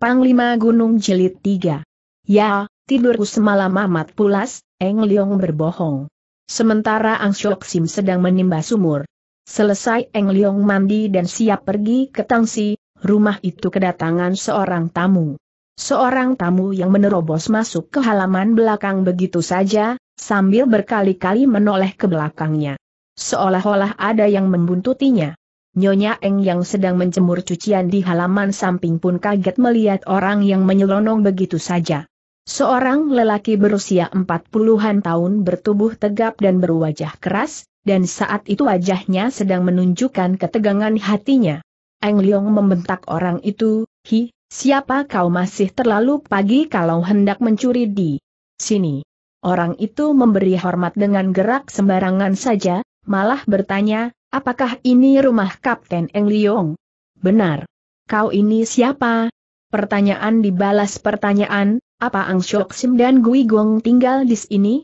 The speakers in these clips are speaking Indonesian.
Panglima Gunung Jelit 3. Ya, tidurku semalam amat pulas, Eng Liong berbohong. Sementara Ang Syok Sim sedang menimba sumur. Selesai Eng Liong mandi dan siap pergi ke Tangsi, rumah itu kedatangan seorang tamu. Seorang tamu yang menerobos masuk ke halaman belakang begitu saja, sambil berkali-kali menoleh ke belakangnya. Seolah-olah ada yang membuntutinya. Nyonya Eng yang sedang menjemur cucian di halaman samping pun kaget melihat orang yang menyelonong begitu saja. Seorang lelaki berusia empat puluhan tahun bertubuh tegap dan berwajah keras, dan saat itu wajahnya sedang menunjukkan ketegangan hatinya. Eng Liong membentak orang itu, Hi, siapa kau masih terlalu pagi kalau hendak mencuri di sini? Orang itu memberi hormat dengan gerak sembarangan saja, malah bertanya, Apakah ini rumah Kapten Eng Liong? Benar. Kau ini siapa? Pertanyaan dibalas pertanyaan, apa Ang Shok Sim dan Gui Gong tinggal di sini?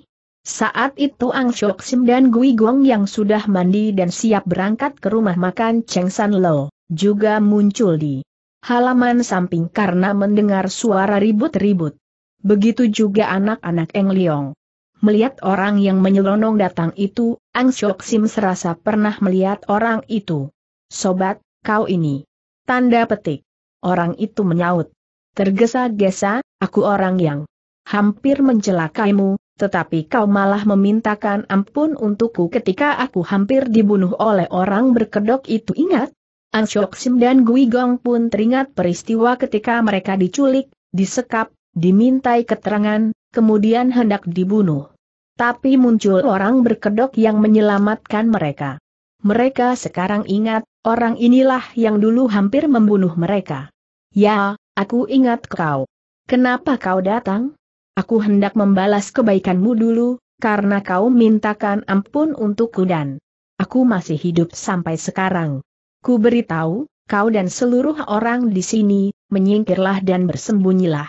Saat itu Ang Shok Sim dan Gui Gong yang sudah mandi dan siap berangkat ke rumah makan Cheng San Lo, juga muncul di halaman samping karena mendengar suara ribut-ribut. Begitu juga anak-anak Eng Liong. Melihat orang yang menyelonong datang itu, Ang Syok Sim serasa pernah melihat orang itu. Sobat, kau ini. Tanda petik. Orang itu menyaut. Tergesa-gesa, aku orang yang hampir mencelakaimu, tetapi kau malah memintakan ampun untukku ketika aku hampir dibunuh oleh orang berkedok itu ingat? Ang Syok Sim dan Gui Gong pun teringat peristiwa ketika mereka diculik, disekap, dimintai keterangan, kemudian hendak dibunuh. Tapi muncul orang berkedok yang menyelamatkan mereka. Mereka sekarang ingat, orang inilah yang dulu hampir membunuh mereka. Ya, aku ingat kau. Kenapa kau datang? Aku hendak membalas kebaikanmu dulu, karena kau mintakan ampun untukku dan aku masih hidup sampai sekarang. Ku beritahu, kau dan seluruh orang di sini, menyingkirlah dan bersembunyilah.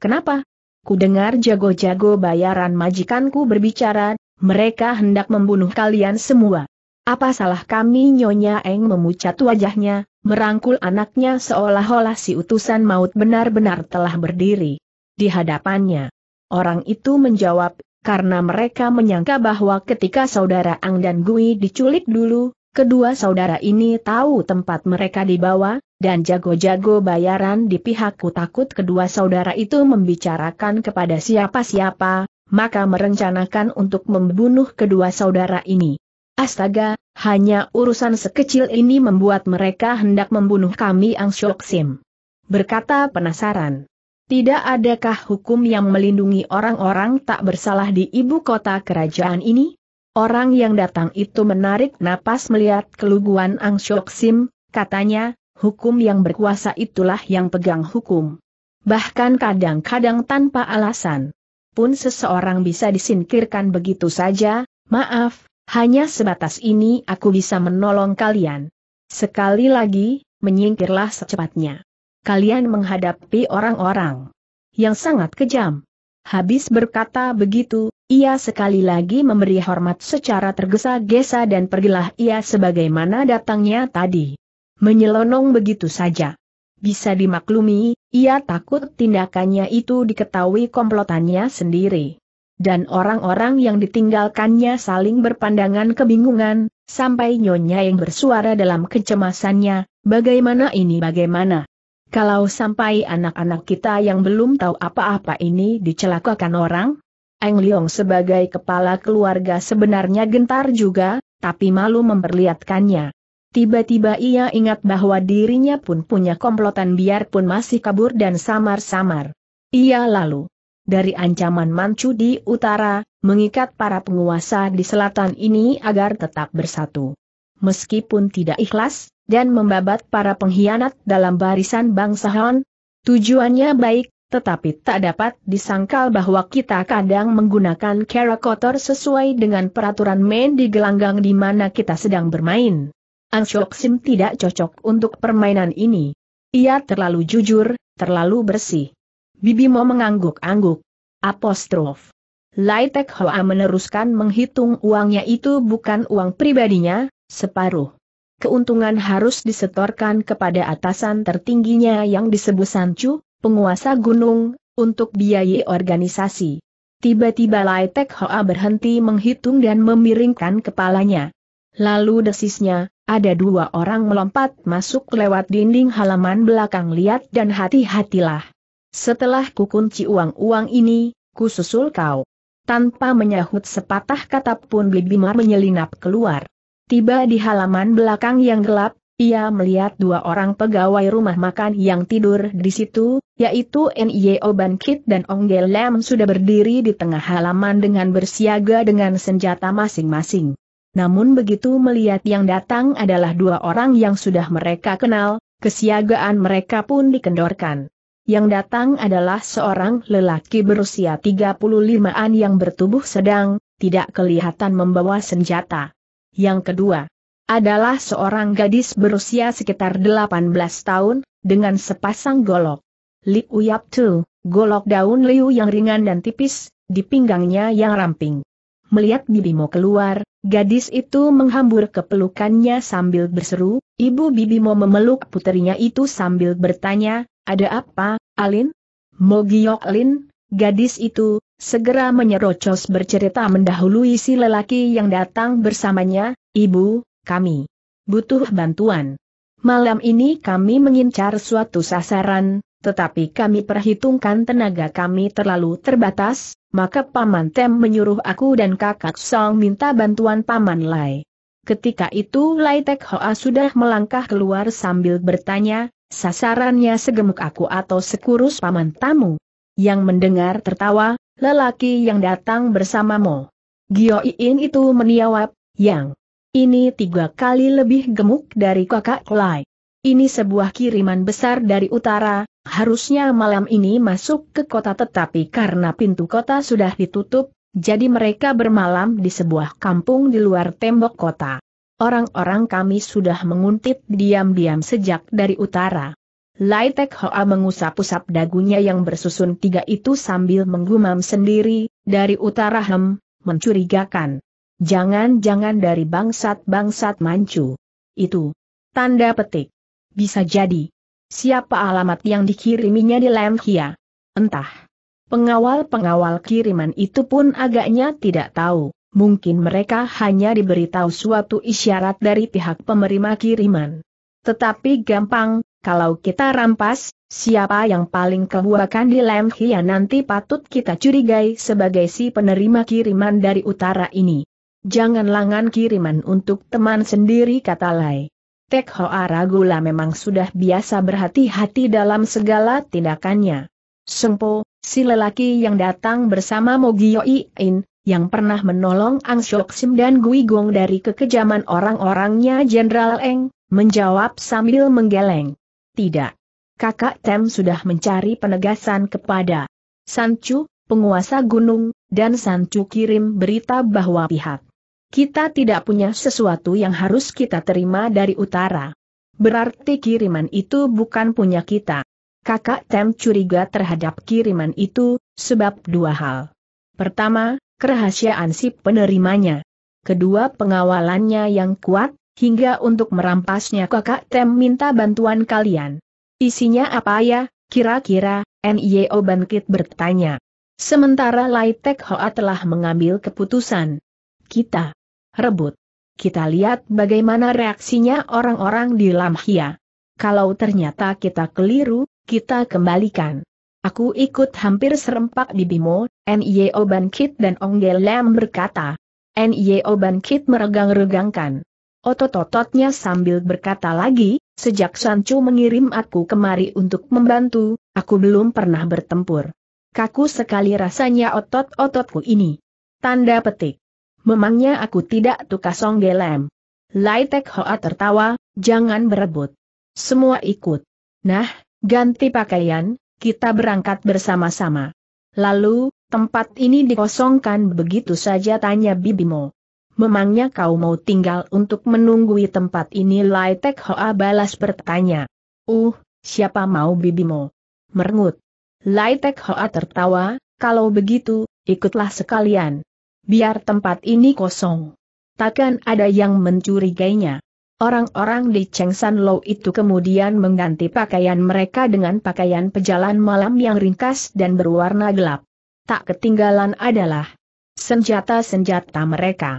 Kenapa? Ku dengar jago-jago bayaran majikanku berbicara, mereka hendak membunuh kalian semua. Apa salah kami Nyonya Eng memucat wajahnya, merangkul anaknya seolah-olah si utusan maut benar-benar telah berdiri di hadapannya. Orang itu menjawab, karena mereka menyangka bahwa ketika saudara Ang dan Gui diculik dulu, kedua saudara ini tahu tempat mereka dibawa, dan jago-jago bayaran di pihakku takut kedua saudara itu membicarakan kepada siapa-siapa, maka merencanakan untuk membunuh kedua saudara ini. Astaga, hanya urusan sekecil ini membuat mereka hendak membunuh kami Ang Syok Sim. Berkata penasaran. Tidak adakah hukum yang melindungi orang-orang tak bersalah di ibu kota kerajaan ini? Orang yang datang itu menarik napas melihat keluguan Ang Syok Sim, katanya, hukum yang berkuasa itulah yang pegang hukum. Bahkan kadang-kadang tanpa alasan. Pun seseorang bisa disingkirkan begitu saja, maaf, hanya sebatas ini aku bisa menolong kalian. Sekali lagi, menyingkirlah secepatnya. Kalian menghadapi orang-orang yang sangat kejam. Habis berkata begitu, ia sekali lagi memberi hormat secara tergesa-gesa dan pergilah ia sebagaimana datangnya tadi. Menyelonong begitu saja. Bisa dimaklumi, ia takut tindakannya itu diketahui komplotannya sendiri. Dan orang-orang yang ditinggalkannya saling berpandangan kebingungan, sampai nyonya yang bersuara dalam kecemasannya, bagaimana ini bagaimana. Kalau sampai anak-anak kita yang belum tahu apa-apa ini dicelakakan orang, Eng Leong sebagai kepala keluarga sebenarnya gentar juga, tapi malu memperlihatkannya. Tiba-tiba ia ingat bahwa dirinya pun punya komplotan biarpun masih kabur dan samar-samar. Ia lalu dari ancaman Manchu di utara, mengikat para penguasa di selatan ini agar tetap bersatu. Meskipun tidak ikhlas, dan membabat para pengkhianat dalam barisan bangsa Han, tujuannya baik, tetapi tak dapat disangkal bahwa kita kadang menggunakan cara kotor sesuai dengan peraturan main di gelanggang di mana kita sedang bermain. An Shok Sim tidak cocok untuk permainan ini. Ia terlalu jujur, terlalu bersih. Bibi mau mengangguk-angguk. Apostrof. Laitek Hoa meneruskan menghitung uangnya itu bukan uang pribadinya, separuh. Keuntungan harus disetorkan kepada atasan tertingginya yang disebut Sancu, penguasa gunung, untuk biaya organisasi. Tiba-tiba Lai Tek Hoa berhenti menghitung dan memiringkan kepalanya. Lalu desisnya, ada dua orang melompat masuk lewat dinding halaman belakang lihat dan hati-hatilah. Setelah kukunci uang-uang ini, kususul kau. Tanpa menyahut sepatah kata pun Bibimar menyelinap keluar. Tiba di halaman belakang yang gelap, ia melihat dua orang pegawai rumah makan yang tidur di situ, yaitu N.Y.O. Bankit dan Onggel Lam sudah berdiri di tengah halaman dengan bersiaga dengan senjata masing-masing namun begitu melihat yang datang adalah dua orang yang sudah mereka kenal, kesiagaan mereka pun dikendorkan. Yang datang adalah seorang lelaki berusia 35-an yang bertubuh sedang, tidak kelihatan membawa senjata. Yang kedua adalah seorang gadis berusia sekitar 18 tahun, dengan sepasang golok. Liu Uyap Tu, golok daun liu yang ringan dan tipis, di pinggangnya yang ramping. Melihat Bibimo keluar, gadis itu menghambur ke pelukannya sambil berseru, ibu Bibimo memeluk putrinya itu sambil bertanya, ada apa, Alin? Mogiok Alin, gadis itu, segera menyerocos bercerita mendahului si lelaki yang datang bersamanya, ibu, kami butuh bantuan. Malam ini kami mengincar suatu sasaran, tetapi kami perhitungkan tenaga kami terlalu terbatas, maka Paman Tem menyuruh aku dan kakak Song minta bantuan Paman Lai. Ketika itu Lai Tek Hoa sudah melangkah keluar sambil bertanya, sasarannya segemuk aku atau sekurus Paman Tamu. Yang mendengar tertawa, lelaki yang datang bersamamu. Gio Iin itu meniawap, yang ini tiga kali lebih gemuk dari kakak Lai. Ini sebuah kiriman besar dari utara, harusnya malam ini masuk ke kota tetapi karena pintu kota sudah ditutup, jadi mereka bermalam di sebuah kampung di luar tembok kota. Orang-orang kami sudah menguntit diam-diam sejak dari utara. Tek Hoa mengusap-usap dagunya yang bersusun tiga itu sambil menggumam sendiri, dari utara hem, mencurigakan. Jangan-jangan dari bangsat-bangsat mancu. Itu. Tanda petik. Bisa jadi. Siapa alamat yang dikiriminya di Lemhia? Entah. Pengawal-pengawal kiriman itu pun agaknya tidak tahu, mungkin mereka hanya diberitahu suatu isyarat dari pihak penerima kiriman. Tetapi gampang, kalau kita rampas, siapa yang paling kebuakan di Lemhia nanti patut kita curigai sebagai si penerima kiriman dari utara ini. Jangan langan kiriman untuk teman sendiri kata Lai. Tek Hoa Ragula memang sudah biasa berhati-hati dalam segala tindakannya. Sempo, si lelaki yang datang bersama Mogio In, yang pernah menolong Ang Shok Sim dan Gui Gong dari kekejaman orang-orangnya Jenderal Eng, menjawab sambil menggeleng. Tidak. Kakak Tem sudah mencari penegasan kepada Sanchu, penguasa gunung, dan Sanchu kirim berita bahwa pihak kita tidak punya sesuatu yang harus kita terima dari utara. Berarti kiriman itu bukan punya kita. Kakak Tem curiga terhadap kiriman itu, sebab dua hal. Pertama, kerahasiaan si penerimanya. Kedua pengawalannya yang kuat, hingga untuk merampas,nya kakak Tem minta bantuan kalian. Isinya apa ya, kira-kira, NIO Bangkit bertanya. Sementara Lai Hoa telah mengambil keputusan. Kita rebut. Kita lihat bagaimana reaksinya orang-orang di Lamhia. Kalau ternyata kita keliru, kita kembalikan. Aku ikut hampir serempak di Bimo, N.Y.O. Bankit dan Onggel Lam berkata. N.Y.O. Bankit meregang-regangkan. Otot-ototnya sambil berkata lagi, sejak Sancho mengirim aku kemari untuk membantu, aku belum pernah bertempur. Kaku sekali rasanya otot-ototku ini. Tanda petik memangnya aku tidak tukar gelem. Lai Tek Hoa tertawa, jangan berebut. Semua ikut. Nah, ganti pakaian, kita berangkat bersama-sama. Lalu, tempat ini dikosongkan begitu saja tanya Bibimo. Memangnya kau mau tinggal untuk menunggui tempat ini Lai Tek Hoa balas bertanya. Uh, siapa mau Bibimo? Merengut. Lai Tek Hoa tertawa, kalau begitu, ikutlah sekalian. Biar tempat ini kosong. Takkan ada yang mencurigainya. Orang-orang di Chengsan Lo itu kemudian mengganti pakaian mereka dengan pakaian pejalan malam yang ringkas dan berwarna gelap. Tak ketinggalan adalah senjata-senjata mereka.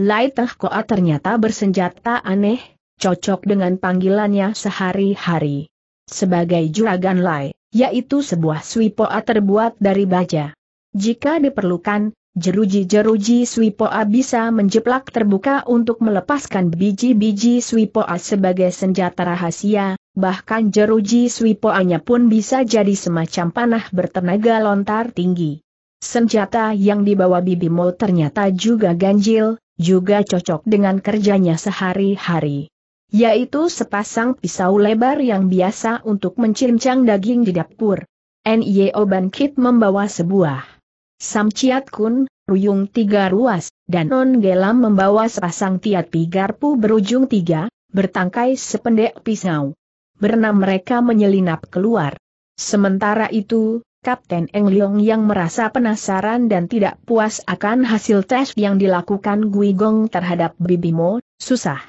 Lai Teh Koa ternyata bersenjata aneh, cocok dengan panggilannya sehari-hari. Sebagai juragan Lai, yaitu sebuah swipoa terbuat dari baja. Jika diperlukan, Jeruji-jeruji Swipoa bisa menjeplak terbuka untuk melepaskan biji-biji Swipoa sebagai senjata rahasia, bahkan jeruji Swipoanya pun bisa jadi semacam panah bertenaga lontar tinggi. Senjata yang dibawa Bibimo ternyata juga ganjil, juga cocok dengan kerjanya sehari-hari. Yaitu sepasang pisau lebar yang biasa untuk mencincang daging di dapur. N.Y.O. Kit membawa sebuah Sam Chiat Kun, Ruyung tiga ruas, dan Non Gelam membawa sepasang tiat pigarpu berujung tiga, bertangkai sependek pisau. Berenam mereka menyelinap keluar. Sementara itu, Kapten Eng Leong yang merasa penasaran dan tidak puas akan hasil tes yang dilakukan Gui Gong terhadap Bibimo, susah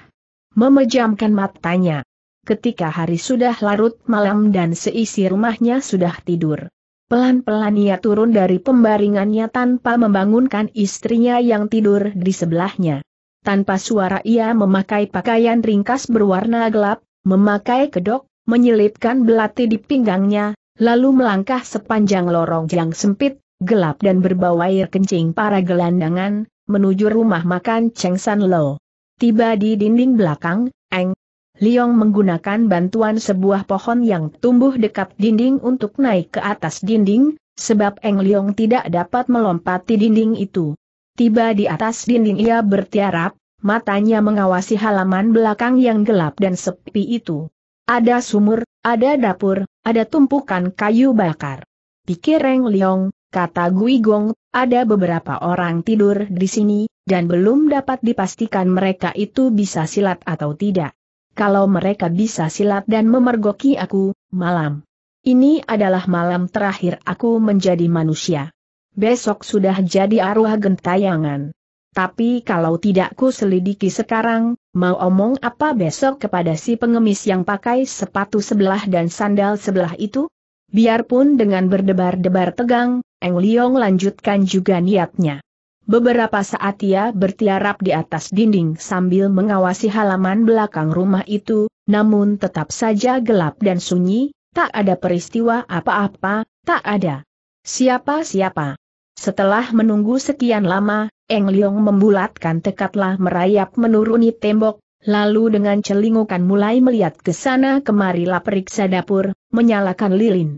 memejamkan matanya. Ketika hari sudah larut malam dan seisi rumahnya sudah tidur. Pelan-pelan ia turun dari pembaringannya tanpa membangunkan istrinya yang tidur di sebelahnya. Tanpa suara ia memakai pakaian ringkas berwarna gelap, memakai kedok, menyelipkan belati di pinggangnya, lalu melangkah sepanjang lorong yang sempit, gelap dan berbau air kencing para gelandangan, menuju rumah makan Cheng San Lo. Tiba di dinding belakang, Eng, Liong menggunakan bantuan sebuah pohon yang tumbuh dekat dinding untuk naik ke atas dinding, sebab Eng Liong tidak dapat melompati dinding itu. Tiba di atas dinding ia bertiarap, matanya mengawasi halaman belakang yang gelap dan sepi itu. Ada sumur, ada dapur, ada tumpukan kayu bakar. Pikir Eng Liong, kata Gui Gong, ada beberapa orang tidur di sini, dan belum dapat dipastikan mereka itu bisa silat atau tidak kalau mereka bisa silat dan memergoki aku, malam. Ini adalah malam terakhir aku menjadi manusia. Besok sudah jadi arwah gentayangan. Tapi kalau tidak ku selidiki sekarang, mau omong apa besok kepada si pengemis yang pakai sepatu sebelah dan sandal sebelah itu? Biarpun dengan berdebar-debar tegang, Eng Liong lanjutkan juga niatnya. Beberapa saat ia bertiarap di atas dinding sambil mengawasi halaman belakang rumah itu, namun tetap saja gelap dan sunyi, tak ada peristiwa apa-apa, tak ada siapa-siapa. Setelah menunggu sekian lama, Eng Leong membulatkan tekadlah merayap menuruni tembok, lalu dengan celingukan mulai melihat ke sana kemarilah periksa dapur, menyalakan lilin.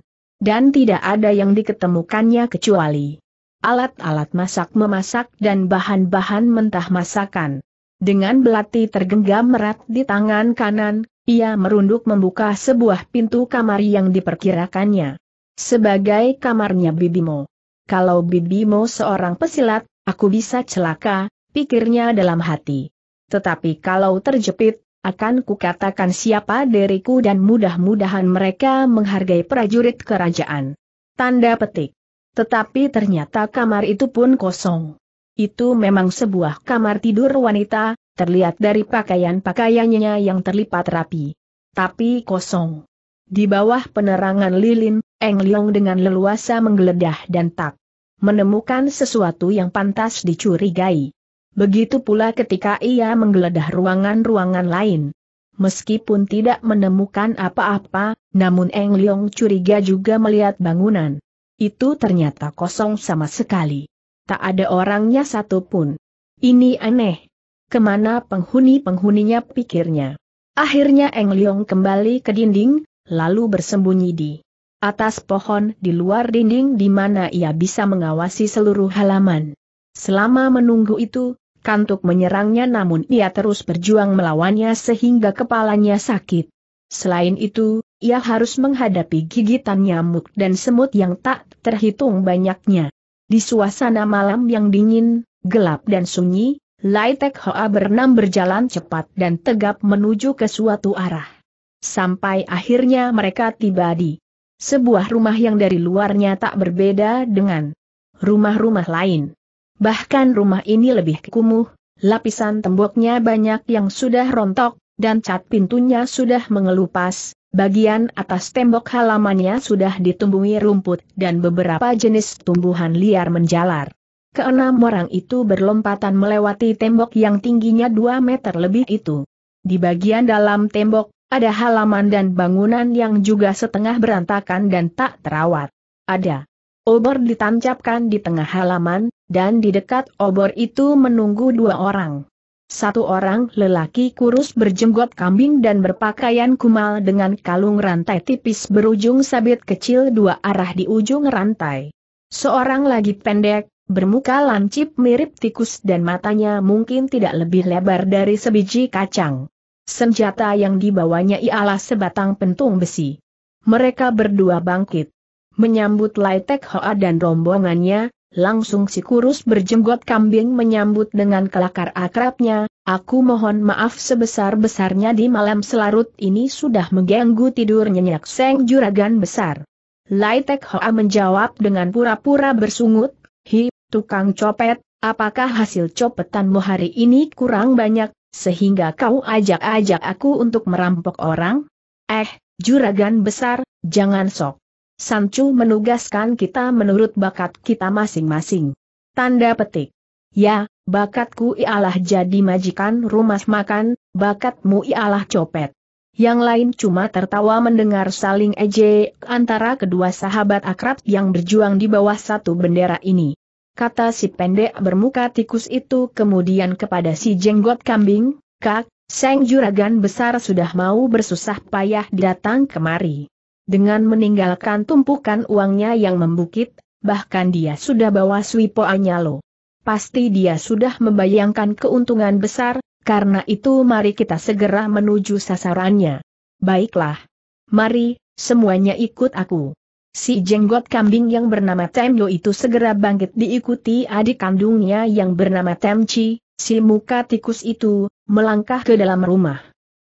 Dan tidak ada yang diketemukannya kecuali alat-alat masak memasak dan bahan-bahan mentah masakan. Dengan belati tergenggam erat di tangan kanan, ia merunduk membuka sebuah pintu kamar yang diperkirakannya sebagai kamarnya Bibimo. Kalau Bibimo seorang pesilat, aku bisa celaka, pikirnya dalam hati. Tetapi kalau terjepit, akan kukatakan siapa diriku dan mudah-mudahan mereka menghargai prajurit kerajaan. Tanda petik. Tetapi ternyata kamar itu pun kosong. Itu memang sebuah kamar tidur wanita, terlihat dari pakaian-pakaiannya yang terlipat rapi. Tapi kosong. Di bawah penerangan lilin, Eng Leong dengan leluasa menggeledah dan tak menemukan sesuatu yang pantas dicurigai. Begitu pula ketika ia menggeledah ruangan-ruangan lain. Meskipun tidak menemukan apa-apa, namun Eng Leong curiga juga melihat bangunan itu ternyata kosong sama sekali. Tak ada orangnya satupun. Ini aneh. Kemana penghuni-penghuninya pikirnya. Akhirnya Eng Leong kembali ke dinding, lalu bersembunyi di atas pohon di luar dinding di mana ia bisa mengawasi seluruh halaman. Selama menunggu itu, kantuk menyerangnya namun ia terus berjuang melawannya sehingga kepalanya sakit. Selain itu, ia harus menghadapi gigitan nyamuk dan semut yang tak terhitung banyaknya. Di suasana malam yang dingin, gelap dan sunyi, Lai Tek Hoa bernam berjalan cepat dan tegap menuju ke suatu arah. Sampai akhirnya mereka tiba di sebuah rumah yang dari luarnya tak berbeda dengan rumah-rumah lain. Bahkan rumah ini lebih kumuh, lapisan temboknya banyak yang sudah rontok, dan cat pintunya sudah mengelupas, bagian atas tembok halamannya sudah ditumbuhi rumput dan beberapa jenis tumbuhan liar menjalar. Keenam orang itu berlompatan melewati tembok yang tingginya 2 meter lebih itu. Di bagian dalam tembok, ada halaman dan bangunan yang juga setengah berantakan dan tak terawat. Ada obor ditancapkan di tengah halaman, dan di dekat obor itu menunggu dua orang. Satu orang lelaki kurus berjenggot kambing dan berpakaian kumal dengan kalung rantai tipis berujung sabit kecil dua arah di ujung rantai. Seorang lagi pendek, bermuka lancip mirip tikus dan matanya mungkin tidak lebih lebar dari sebiji kacang. Senjata yang dibawanya ialah sebatang pentung besi. Mereka berdua bangkit. Menyambut Laitek Hoa dan rombongannya, Langsung si kurus berjenggot kambing menyambut dengan kelakar akrabnya, aku mohon maaf sebesar-besarnya di malam selarut ini sudah mengganggu tidur nyenyak seng juragan besar. Lai Tek Hoa menjawab dengan pura-pura bersungut, hi, tukang copet, apakah hasil copetanmu hari ini kurang banyak, sehingga kau ajak-ajak aku untuk merampok orang? Eh, juragan besar, jangan sok. Sancu menugaskan kita menurut bakat kita masing-masing. Tanda petik. Ya, bakatku ialah jadi majikan rumah makan, bakatmu ialah copet. Yang lain cuma tertawa mendengar saling ejek antara kedua sahabat akrab yang berjuang di bawah satu bendera ini. Kata si pendek bermuka tikus itu kemudian kepada si jenggot kambing, Kak, Seng Juragan Besar sudah mau bersusah payah datang kemari dengan meninggalkan tumpukan uangnya yang membukit, bahkan dia sudah bawa Swipo Anyalo. Pasti dia sudah membayangkan keuntungan besar, karena itu mari kita segera menuju sasarannya. Baiklah. Mari, semuanya ikut aku. Si jenggot kambing yang bernama Temyo itu segera bangkit diikuti adik kandungnya yang bernama Temci, si muka tikus itu, melangkah ke dalam rumah.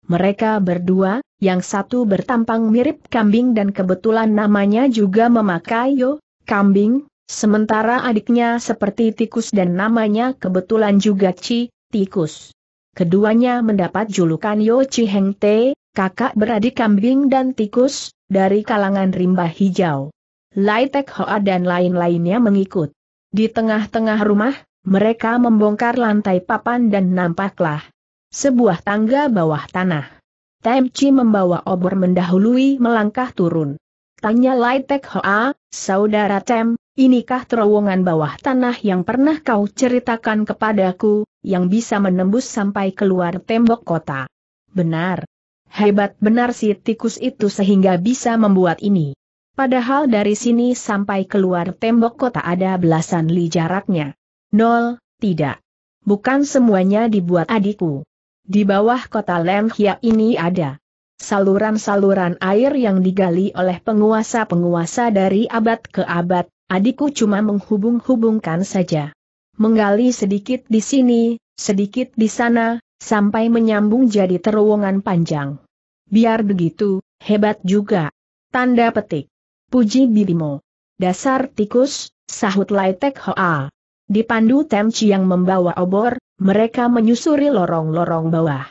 Mereka berdua, yang satu bertampang mirip kambing dan kebetulan namanya juga memakai yo, kambing, sementara adiknya seperti tikus dan namanya kebetulan juga Ci, tikus. Keduanya mendapat julukan Yo Chi Heng Te, kakak beradik kambing dan tikus, dari kalangan rimba hijau. Lai Tek Hoa dan lain-lainnya mengikut. Di tengah-tengah rumah, mereka membongkar lantai papan dan nampaklah sebuah tangga bawah tanah. Tam membawa obor mendahului melangkah turun. Tanya Lai Tek Hoa, Saudara Tem, inikah terowongan bawah tanah yang pernah kau ceritakan kepadaku, yang bisa menembus sampai keluar tembok kota? Benar. Hebat benar si tikus itu sehingga bisa membuat ini. Padahal dari sini sampai keluar tembok kota ada belasan li jaraknya. Nol, tidak. Bukan semuanya dibuat adikku. Di bawah kota Lemhia ini ada saluran-saluran air yang digali oleh penguasa-penguasa dari abad ke abad, adikku cuma menghubung-hubungkan saja. Menggali sedikit di sini, sedikit di sana, sampai menyambung jadi terowongan panjang. Biar begitu, hebat juga. Tanda petik. Puji bibimu. Dasar tikus, sahut Lai Hoa. Dipandu Temci yang membawa obor, mereka menyusuri lorong-lorong bawah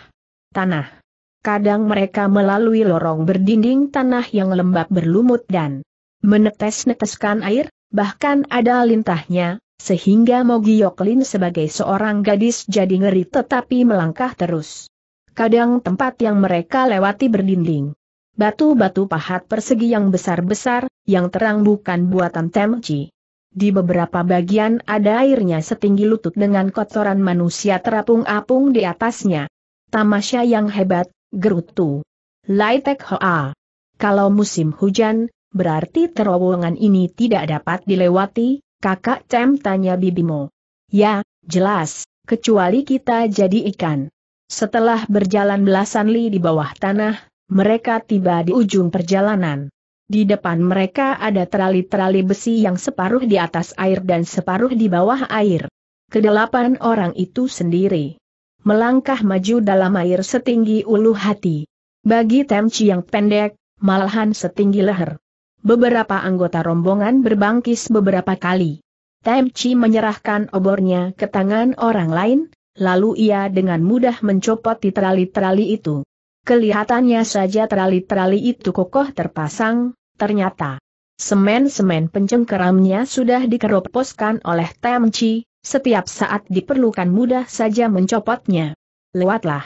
tanah. Kadang mereka melalui lorong berdinding tanah yang lembab berlumut dan menetes-neteskan air, bahkan ada lintahnya, sehingga Mogi Yoklin sebagai seorang gadis jadi ngeri tetapi melangkah terus. Kadang tempat yang mereka lewati berdinding. Batu-batu pahat persegi yang besar-besar, yang terang bukan buatan Temci. Di beberapa bagian ada airnya setinggi lutut dengan kotoran manusia terapung-apung di atasnya. Tamasya yang hebat, gerutu. Laitek Hoa. Kalau musim hujan, berarti terowongan ini tidak dapat dilewati, kakak Cem tanya Bibimu. Ya, jelas, kecuali kita jadi ikan. Setelah berjalan belasan li di bawah tanah, mereka tiba di ujung perjalanan. Di depan mereka ada terali-terali besi yang separuh di atas air dan separuh di bawah air. Kedelapan orang itu sendiri. Melangkah maju dalam air setinggi ulu hati. Bagi Temci yang pendek, malahan setinggi leher. Beberapa anggota rombongan berbangkis beberapa kali. Temci menyerahkan obornya ke tangan orang lain, lalu ia dengan mudah mencopot di terali-terali itu. Kelihatannya saja terali-terali itu kokoh terpasang, ternyata semen-semen pencengkeramnya sudah dikeroposkan oleh Temci, setiap saat diperlukan mudah saja mencopotnya. Lewatlah.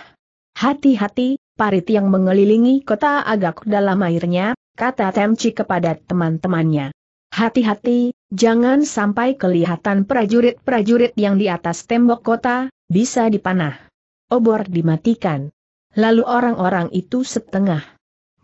Hati-hati, parit yang mengelilingi kota agak dalam airnya, kata Temci kepada teman-temannya. Hati-hati, jangan sampai kelihatan prajurit-prajurit yang di atas tembok kota, bisa dipanah. Obor dimatikan. Lalu orang-orang itu setengah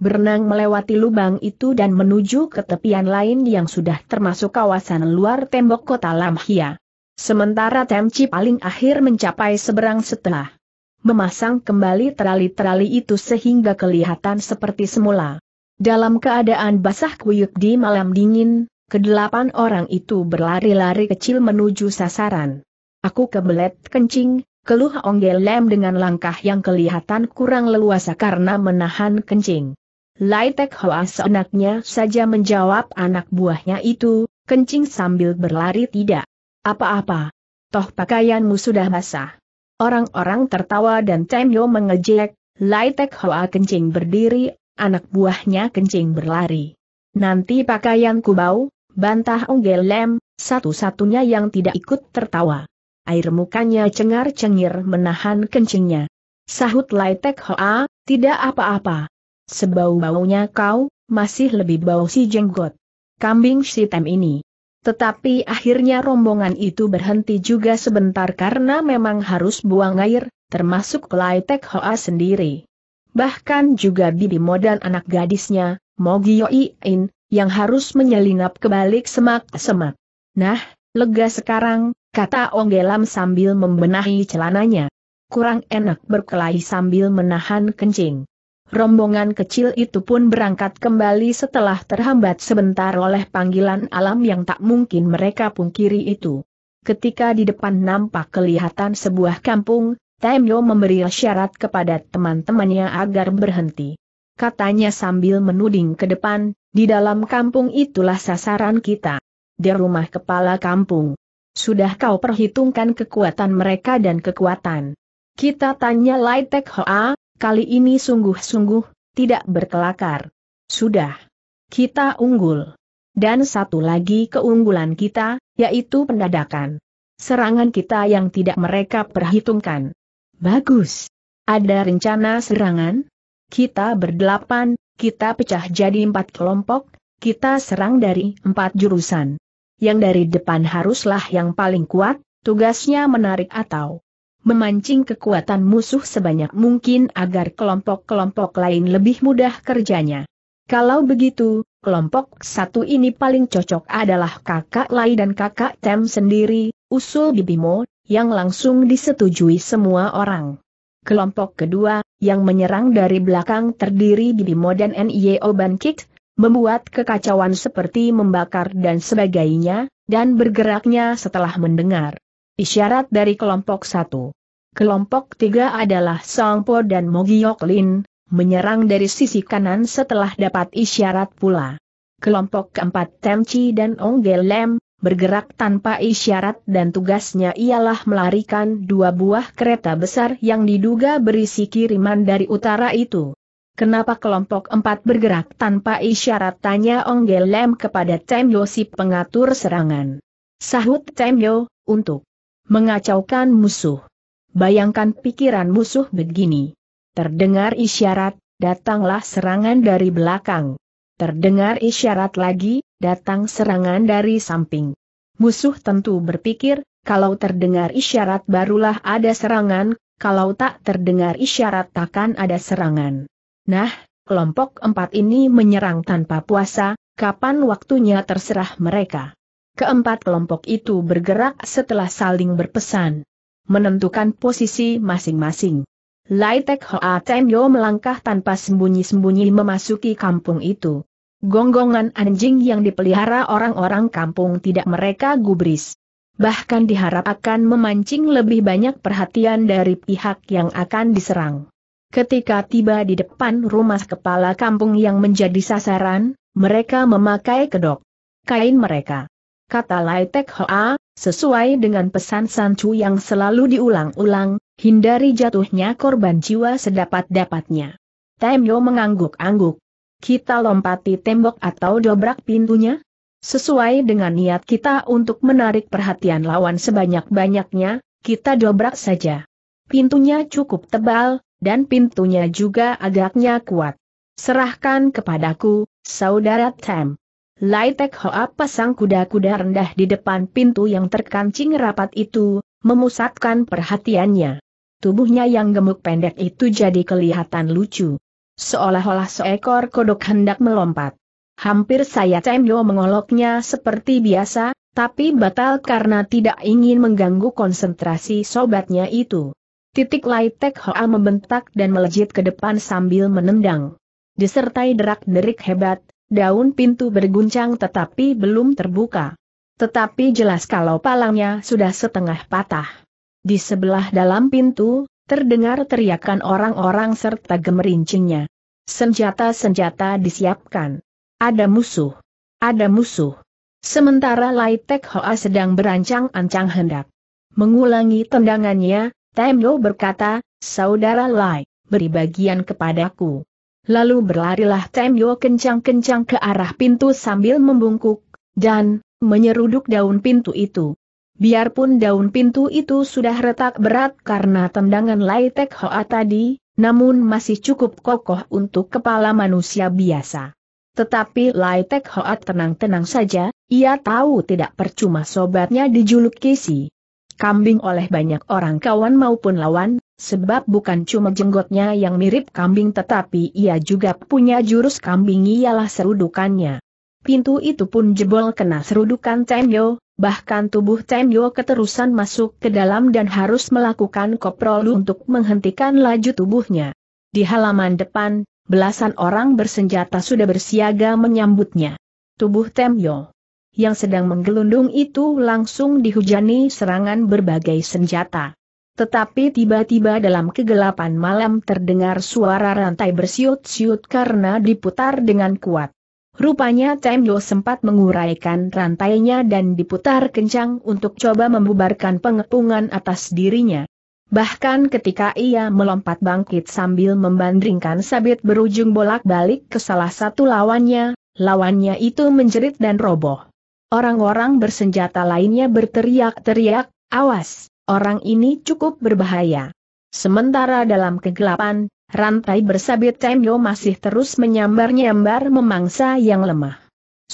berenang melewati lubang itu dan menuju ke tepian lain yang sudah termasuk kawasan luar tembok kota Lamhia. Sementara Temci paling akhir mencapai seberang setelah memasang kembali terali-terali itu sehingga kelihatan seperti semula. Dalam keadaan basah kuyuk di malam dingin, kedelapan orang itu berlari-lari kecil menuju sasaran. Aku kebelet kencing, keluh Onggel Lem dengan langkah yang kelihatan kurang leluasa karena menahan kencing. Lai Tek Hoa seenaknya saja menjawab anak buahnya itu, kencing sambil berlari tidak. Apa-apa. Toh pakaianmu sudah basah. Orang-orang tertawa dan Temyo mengejek, Lai Tek Hoa kencing berdiri, anak buahnya kencing berlari. Nanti pakaianku bau, bantah Onggel Lem, satu-satunya yang tidak ikut tertawa. Air mukanya cengar-cengir menahan kencingnya. Sahut Lai Tek Hoa, tidak apa-apa, Sebau-baunya kau, masih lebih bau si jenggot. Kambing si tem ini. Tetapi akhirnya rombongan itu berhenti juga sebentar karena memang harus buang air, termasuk tek Hoa sendiri. Bahkan juga Mo dan anak gadisnya, Mogio In, yang harus menyelinap ke balik semak-semak. Nah, lega sekarang, kata Onggelam sambil membenahi celananya. Kurang enak berkelahi sambil menahan kencing. Rombongan kecil itu pun berangkat kembali setelah terhambat sebentar oleh panggilan alam yang tak mungkin mereka pungkiri itu. Ketika di depan nampak kelihatan sebuah kampung, Temyo memberi syarat kepada teman-temannya agar berhenti. Katanya sambil menuding ke depan, di dalam kampung itulah sasaran kita. Di rumah kepala kampung. Sudah kau perhitungkan kekuatan mereka dan kekuatan. Kita tanya Lai Tek Hoa, Kali ini sungguh-sungguh, tidak berkelakar. Sudah. Kita unggul. Dan satu lagi keunggulan kita, yaitu pendadakan. Serangan kita yang tidak mereka perhitungkan. Bagus. Ada rencana serangan? Kita berdelapan, kita pecah jadi empat kelompok, kita serang dari empat jurusan. Yang dari depan haruslah yang paling kuat, tugasnya menarik atau memancing kekuatan musuh sebanyak mungkin agar kelompok-kelompok lain lebih mudah kerjanya. Kalau begitu, kelompok satu ini paling cocok adalah kakak Lai dan kakak Tem sendiri, usul Bibimo, yang langsung disetujui semua orang. Kelompok kedua, yang menyerang dari belakang terdiri Bibimo dan NIO Bankit, membuat kekacauan seperti membakar dan sebagainya, dan bergeraknya setelah mendengar Isyarat dari kelompok satu, Kelompok tiga adalah Songpo dan Mogiok Lin, menyerang dari sisi kanan setelah dapat isyarat pula. Kelompok keempat Temchi dan Onggel bergerak tanpa isyarat dan tugasnya ialah melarikan dua buah kereta besar yang diduga berisi kiriman dari utara itu. Kenapa kelompok empat bergerak tanpa isyarat tanya Onggel kepada Tem si pengatur serangan. Sahut Tem untuk mengacaukan musuh. Bayangkan pikiran musuh begini. Terdengar isyarat, datanglah serangan dari belakang. Terdengar isyarat lagi, datang serangan dari samping. Musuh tentu berpikir, kalau terdengar isyarat barulah ada serangan, kalau tak terdengar isyarat takkan ada serangan. Nah, kelompok empat ini menyerang tanpa puasa, kapan waktunya terserah mereka. Keempat kelompok itu bergerak setelah saling berpesan. Menentukan posisi masing-masing. Lai Tek Hoa Temyo melangkah tanpa sembunyi-sembunyi memasuki kampung itu. Gonggongan anjing yang dipelihara orang-orang kampung tidak mereka gubris. Bahkan diharap akan memancing lebih banyak perhatian dari pihak yang akan diserang. Ketika tiba di depan rumah kepala kampung yang menjadi sasaran, mereka memakai kedok. Kain mereka kata Lai Tek Hoa, sesuai dengan pesan Sancu yang selalu diulang-ulang, hindari jatuhnya korban jiwa sedapat-dapatnya. Temyo mengangguk-angguk. Kita lompati tembok atau dobrak pintunya? Sesuai dengan niat kita untuk menarik perhatian lawan sebanyak-banyaknya, kita dobrak saja. Pintunya cukup tebal, dan pintunya juga agaknya kuat. Serahkan kepadaku, Saudara Tem. Lai Tek Hoa pasang kuda-kuda rendah di depan pintu yang terkancing rapat itu, memusatkan perhatiannya. Tubuhnya yang gemuk pendek itu jadi kelihatan lucu. Seolah-olah seekor kodok hendak melompat. Hampir saya Temyo mengoloknya seperti biasa, tapi batal karena tidak ingin mengganggu konsentrasi sobatnya itu. Titik Lai Tek Hoa membentak dan melejit ke depan sambil menendang. Disertai derak-derik hebat, Daun pintu berguncang tetapi belum terbuka. Tetapi jelas kalau palangnya sudah setengah patah. Di sebelah dalam pintu, terdengar teriakan orang-orang serta gemerincingnya. Senjata-senjata disiapkan. Ada musuh. Ada musuh. Sementara Lai Tek Hoa sedang berancang-ancang hendak mengulangi tendangannya, Lo berkata, Saudara Lai, beri bagian kepadaku. Lalu berlarilah Temyo kencang-kencang ke arah pintu sambil membungkuk, dan menyeruduk daun pintu itu. Biarpun daun pintu itu sudah retak berat karena tendangan Laitek Hoa tadi, namun masih cukup kokoh untuk kepala manusia biasa. Tetapi Laitek Hoa tenang-tenang saja, ia tahu tidak percuma sobatnya dijuluki si kambing oleh banyak orang kawan maupun lawan, sebab bukan cuma jenggotnya yang mirip kambing tetapi ia juga punya jurus kambing ialah serudukannya. Pintu itu pun jebol kena serudukan Tenyo, bahkan tubuh Tenyo keterusan masuk ke dalam dan harus melakukan koprolu untuk menghentikan laju tubuhnya. Di halaman depan, belasan orang bersenjata sudah bersiaga menyambutnya. Tubuh Tenyo yang sedang menggelundung itu langsung dihujani serangan berbagai senjata. Tetapi tiba-tiba dalam kegelapan malam terdengar suara rantai bersiut-siut karena diputar dengan kuat. Rupanya Temyo sempat menguraikan rantainya dan diputar kencang untuk coba membubarkan pengepungan atas dirinya. Bahkan ketika ia melompat bangkit sambil membandringkan sabit berujung bolak-balik ke salah satu lawannya, lawannya itu menjerit dan roboh. Orang-orang bersenjata lainnya berteriak-teriak, awas, orang ini cukup berbahaya. Sementara dalam kegelapan, rantai bersabit Temyo masih terus menyambar-nyambar memangsa yang lemah.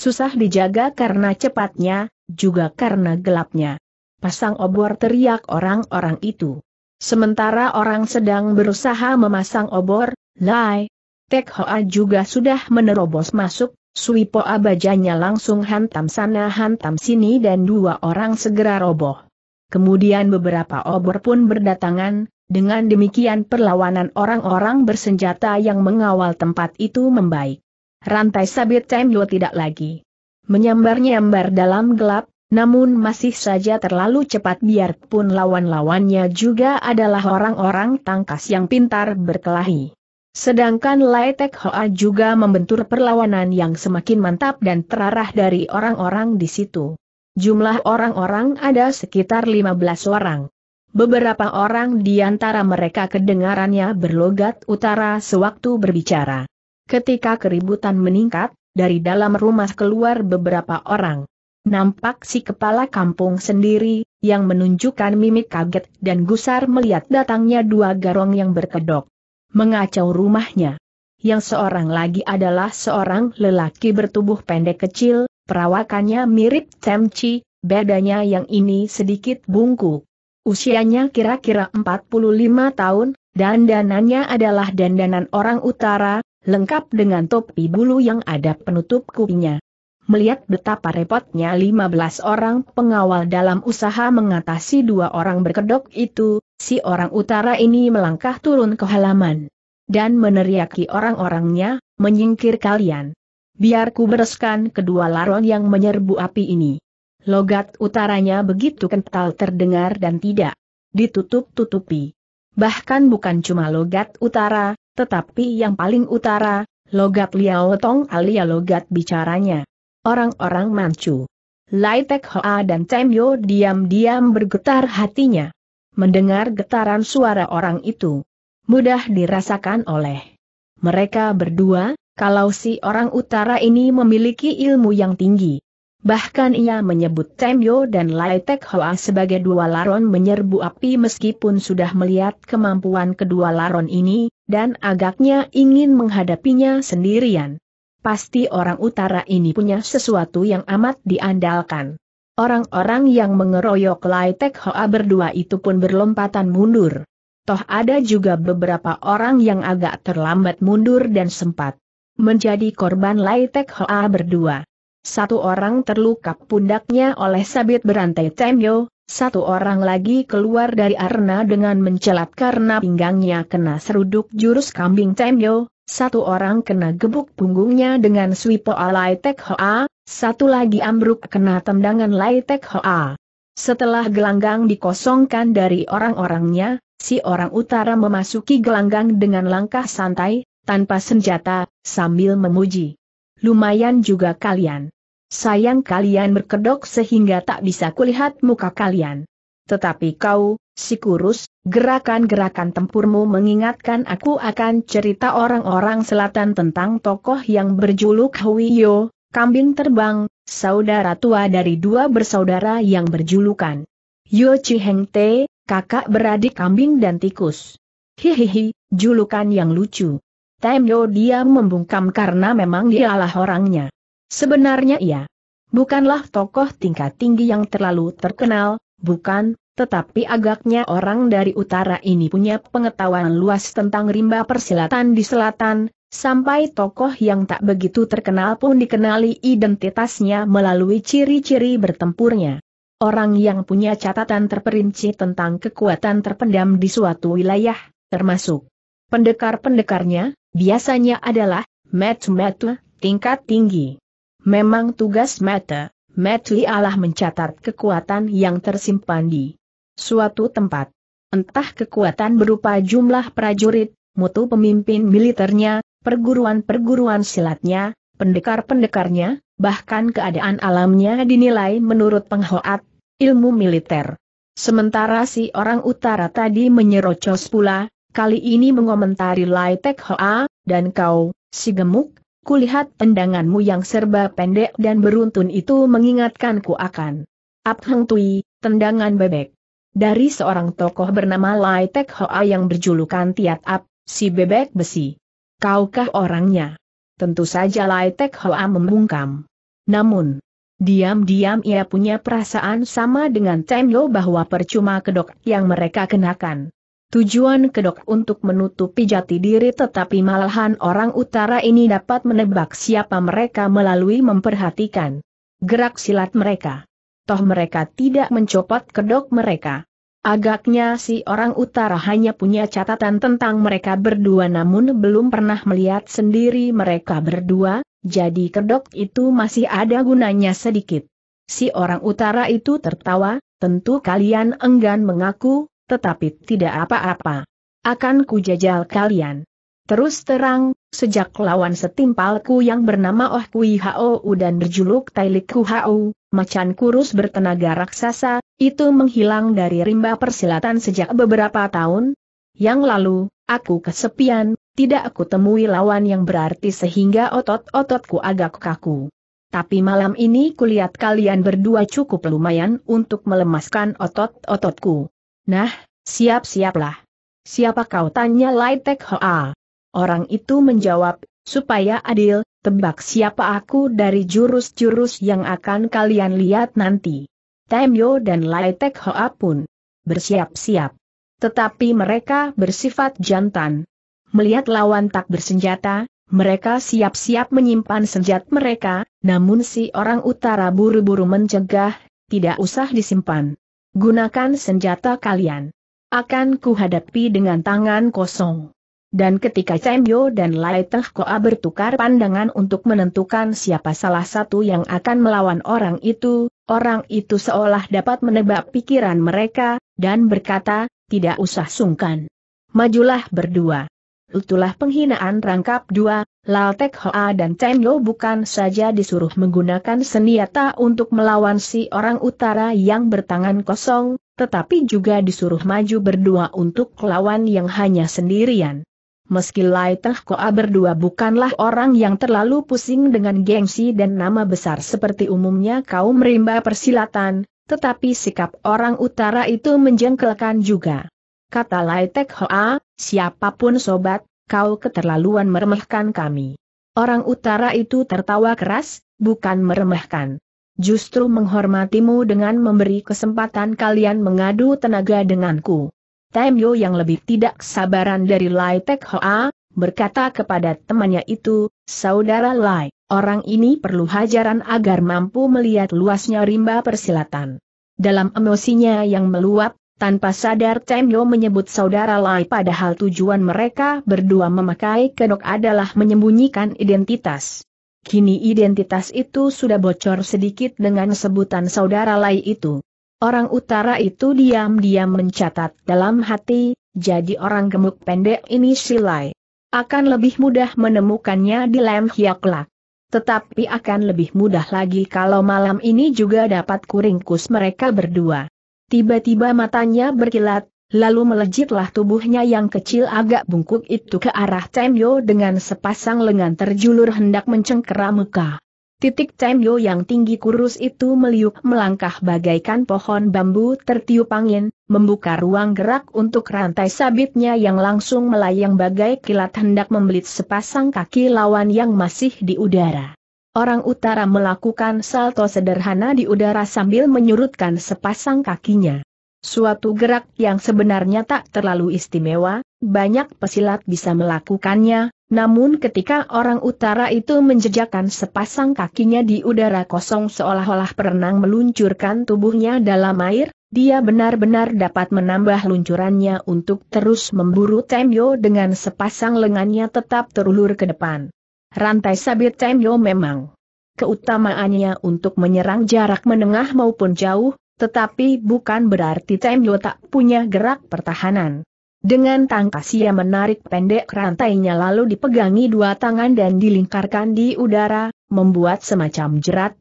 Susah dijaga karena cepatnya, juga karena gelapnya. Pasang obor teriak orang-orang itu. Sementara orang sedang berusaha memasang obor, Lai, Tek Hoa juga sudah menerobos masuk, Suipo abajanya langsung hantam sana hantam sini dan dua orang segera roboh. Kemudian beberapa obor pun berdatangan, dengan demikian perlawanan orang-orang bersenjata yang mengawal tempat itu membaik. Rantai sabit Temlo tidak lagi menyambar-nyambar dalam gelap, namun masih saja terlalu cepat biarpun lawan-lawannya juga adalah orang-orang tangkas yang pintar berkelahi. Sedangkan Lai Tek Hoa juga membentur perlawanan yang semakin mantap dan terarah dari orang-orang di situ. Jumlah orang-orang ada sekitar 15 orang. Beberapa orang di antara mereka kedengarannya berlogat utara sewaktu berbicara. Ketika keributan meningkat, dari dalam rumah keluar beberapa orang. Nampak si kepala kampung sendiri, yang menunjukkan mimik kaget dan gusar melihat datangnya dua garong yang berkedok mengacau rumahnya. Yang seorang lagi adalah seorang lelaki bertubuh pendek kecil, perawakannya mirip Temchi, bedanya yang ini sedikit bungkuk. Usianya kira-kira 45 tahun, dan dandanannya adalah dandanan orang utara, lengkap dengan topi bulu yang ada penutup kupinya melihat betapa repotnya 15 orang pengawal dalam usaha mengatasi dua orang berkedok itu, si orang utara ini melangkah turun ke halaman. Dan meneriaki orang-orangnya, menyingkir kalian. Biar ku bereskan kedua laron yang menyerbu api ini. Logat utaranya begitu kental terdengar dan tidak ditutup-tutupi. Bahkan bukan cuma logat utara, tetapi yang paling utara, logat Tong alia logat bicaranya orang-orang Manchu. Lai Tek Hoa dan Taimyo diam-diam bergetar hatinya. Mendengar getaran suara orang itu, mudah dirasakan oleh mereka berdua, kalau si orang utara ini memiliki ilmu yang tinggi. Bahkan ia menyebut Taimyo dan Lai Tek Hoa sebagai dua laron menyerbu api meskipun sudah melihat kemampuan kedua laron ini, dan agaknya ingin menghadapinya sendirian pasti orang utara ini punya sesuatu yang amat diandalkan. Orang-orang yang mengeroyok Lai Tek Hoa berdua itu pun berlompatan mundur. Toh ada juga beberapa orang yang agak terlambat mundur dan sempat menjadi korban Lai Tek Hoa berdua. Satu orang terluka pundaknya oleh sabit berantai Temyo, satu orang lagi keluar dari arena dengan mencelat karena pinggangnya kena seruduk jurus kambing Temyo, satu orang kena gebuk punggungnya dengan swipo alai Tek Hoa, satu lagi ambruk kena tendangan Lai Tek Hoa. Setelah gelanggang dikosongkan dari orang-orangnya, si orang utara memasuki gelanggang dengan langkah santai, tanpa senjata, sambil memuji. Lumayan juga kalian. Sayang kalian berkedok sehingga tak bisa kulihat muka kalian. Tetapi kau, Si kurus, gerakan-gerakan tempurmu mengingatkan aku akan cerita orang-orang selatan tentang tokoh yang berjuluk Huiyo, kambing terbang, saudara tua dari dua bersaudara yang berjulukan Yo Chiheng Te, kakak beradik kambing dan tikus. Hihihi, julukan yang lucu. Temyo dia membungkam karena memang dialah orangnya. Sebenarnya ya, bukanlah tokoh tingkat tinggi yang terlalu terkenal, bukan, tetapi agaknya orang dari utara ini punya pengetahuan luas tentang rimba persilatan di selatan, sampai tokoh yang tak begitu terkenal pun dikenali identitasnya melalui ciri-ciri bertempurnya. Orang yang punya catatan terperinci tentang kekuatan terpendam di suatu wilayah, termasuk pendekar-pendekarnya, biasanya adalah metu-metu tingkat tinggi. Memang tugas meta, metli Allah mencatat kekuatan yang tersimpan di suatu tempat. Entah kekuatan berupa jumlah prajurit, mutu pemimpin militernya, perguruan-perguruan silatnya, pendekar-pendekarnya, bahkan keadaan alamnya dinilai menurut penghoat, ilmu militer. Sementara si orang utara tadi menyerocos pula, kali ini mengomentari Lai Tek Hoa, dan kau, si gemuk, kulihat tendanganmu yang serba pendek dan beruntun itu mengingatkanku akan. Abhang Tui, tendangan bebek dari seorang tokoh bernama Lai Tek Hoa yang berjulukan Tiat Ap, si bebek besi. Kaukah orangnya? Tentu saja Lai Tek Hoa membungkam. Namun, diam-diam ia punya perasaan sama dengan Temyo bahwa percuma kedok yang mereka kenakan. Tujuan kedok untuk menutupi jati diri tetapi malahan orang utara ini dapat menebak siapa mereka melalui memperhatikan gerak silat mereka toh mereka tidak mencopot kedok mereka. Agaknya si orang utara hanya punya catatan tentang mereka berdua namun belum pernah melihat sendiri mereka berdua, jadi kedok itu masih ada gunanya sedikit. Si orang utara itu tertawa, tentu kalian enggan mengaku, tetapi tidak apa-apa. Akan kujajal kalian. Terus terang, Sejak lawan setimpalku yang bernama Oh Kui Hao dan berjuluk Tailik Ku macan kurus bertenaga raksasa, itu menghilang dari rimba persilatan sejak beberapa tahun. Yang lalu, aku kesepian, tidak aku temui lawan yang berarti sehingga otot-ototku agak kaku. Tapi malam ini kulihat kalian berdua cukup lumayan untuk melemaskan otot-ototku. Nah, siap-siaplah. Siapa kau tanya Lai Tek Hoa? Orang itu menjawab, supaya adil, tebak siapa aku dari jurus-jurus yang akan kalian lihat nanti. Temyo dan Lai Tek Hoa pun bersiap-siap. Tetapi mereka bersifat jantan. Melihat lawan tak bersenjata, mereka siap-siap menyimpan senjat mereka, namun si orang utara buru-buru mencegah, tidak usah disimpan. Gunakan senjata kalian. Akan kuhadapi dengan tangan kosong. Dan ketika Cembyo dan Lai Teh Koa bertukar pandangan untuk menentukan siapa salah satu yang akan melawan orang itu, orang itu seolah dapat menebak pikiran mereka, dan berkata, tidak usah sungkan. Majulah berdua. Itulah penghinaan rangkap dua, Lao Tek Hoa dan Cembyo bukan saja disuruh menggunakan senjata untuk melawan si orang utara yang bertangan kosong, tetapi juga disuruh maju berdua untuk lawan yang hanya sendirian meski Lai Teh Koa berdua bukanlah orang yang terlalu pusing dengan gengsi dan nama besar seperti umumnya kaum rimba persilatan, tetapi sikap orang utara itu menjengkelkan juga. Kata Lai Teh koa, siapapun sobat, kau keterlaluan meremehkan kami. Orang utara itu tertawa keras, bukan meremehkan. Justru menghormatimu dengan memberi kesempatan kalian mengadu tenaga denganku. Taimyo yang lebih tidak sabaran dari Lai Tek Hoa, berkata kepada temannya itu, Saudara Lai, orang ini perlu hajaran agar mampu melihat luasnya rimba persilatan. Dalam emosinya yang meluap, tanpa sadar Taimyo menyebut Saudara Lai padahal tujuan mereka berdua memakai kedok adalah menyembunyikan identitas. Kini identitas itu sudah bocor sedikit dengan sebutan Saudara Lai itu. Orang utara itu diam-diam mencatat dalam hati, jadi orang gemuk pendek ini silai. Akan lebih mudah menemukannya di lem hiaklak. Tetapi akan lebih mudah lagi kalau malam ini juga dapat kuringkus mereka berdua. Tiba-tiba matanya berkilat, lalu melejitlah tubuhnya yang kecil agak bungkuk itu ke arah Temyo dengan sepasang lengan terjulur hendak mencengkeram muka. Titik Yo yang tinggi kurus itu meliuk melangkah bagaikan pohon bambu tertiup angin, membuka ruang gerak untuk rantai sabitnya yang langsung melayang bagai kilat hendak membelit sepasang kaki lawan yang masih di udara. Orang utara melakukan salto sederhana di udara sambil menyurutkan sepasang kakinya. Suatu gerak yang sebenarnya tak terlalu istimewa, banyak pesilat bisa melakukannya, namun ketika orang utara itu menjejakkan sepasang kakinya di udara kosong seolah-olah perenang meluncurkan tubuhnya dalam air, dia benar-benar dapat menambah luncurannya untuk terus memburu Temyo dengan sepasang lengannya tetap terulur ke depan. Rantai sabit Temyo memang keutamaannya untuk menyerang jarak menengah maupun jauh, tetapi bukan berarti Temyo tak punya gerak pertahanan. Dengan tangkas ia menarik pendek rantainya lalu dipegangi dua tangan dan dilingkarkan di udara, membuat semacam jerat.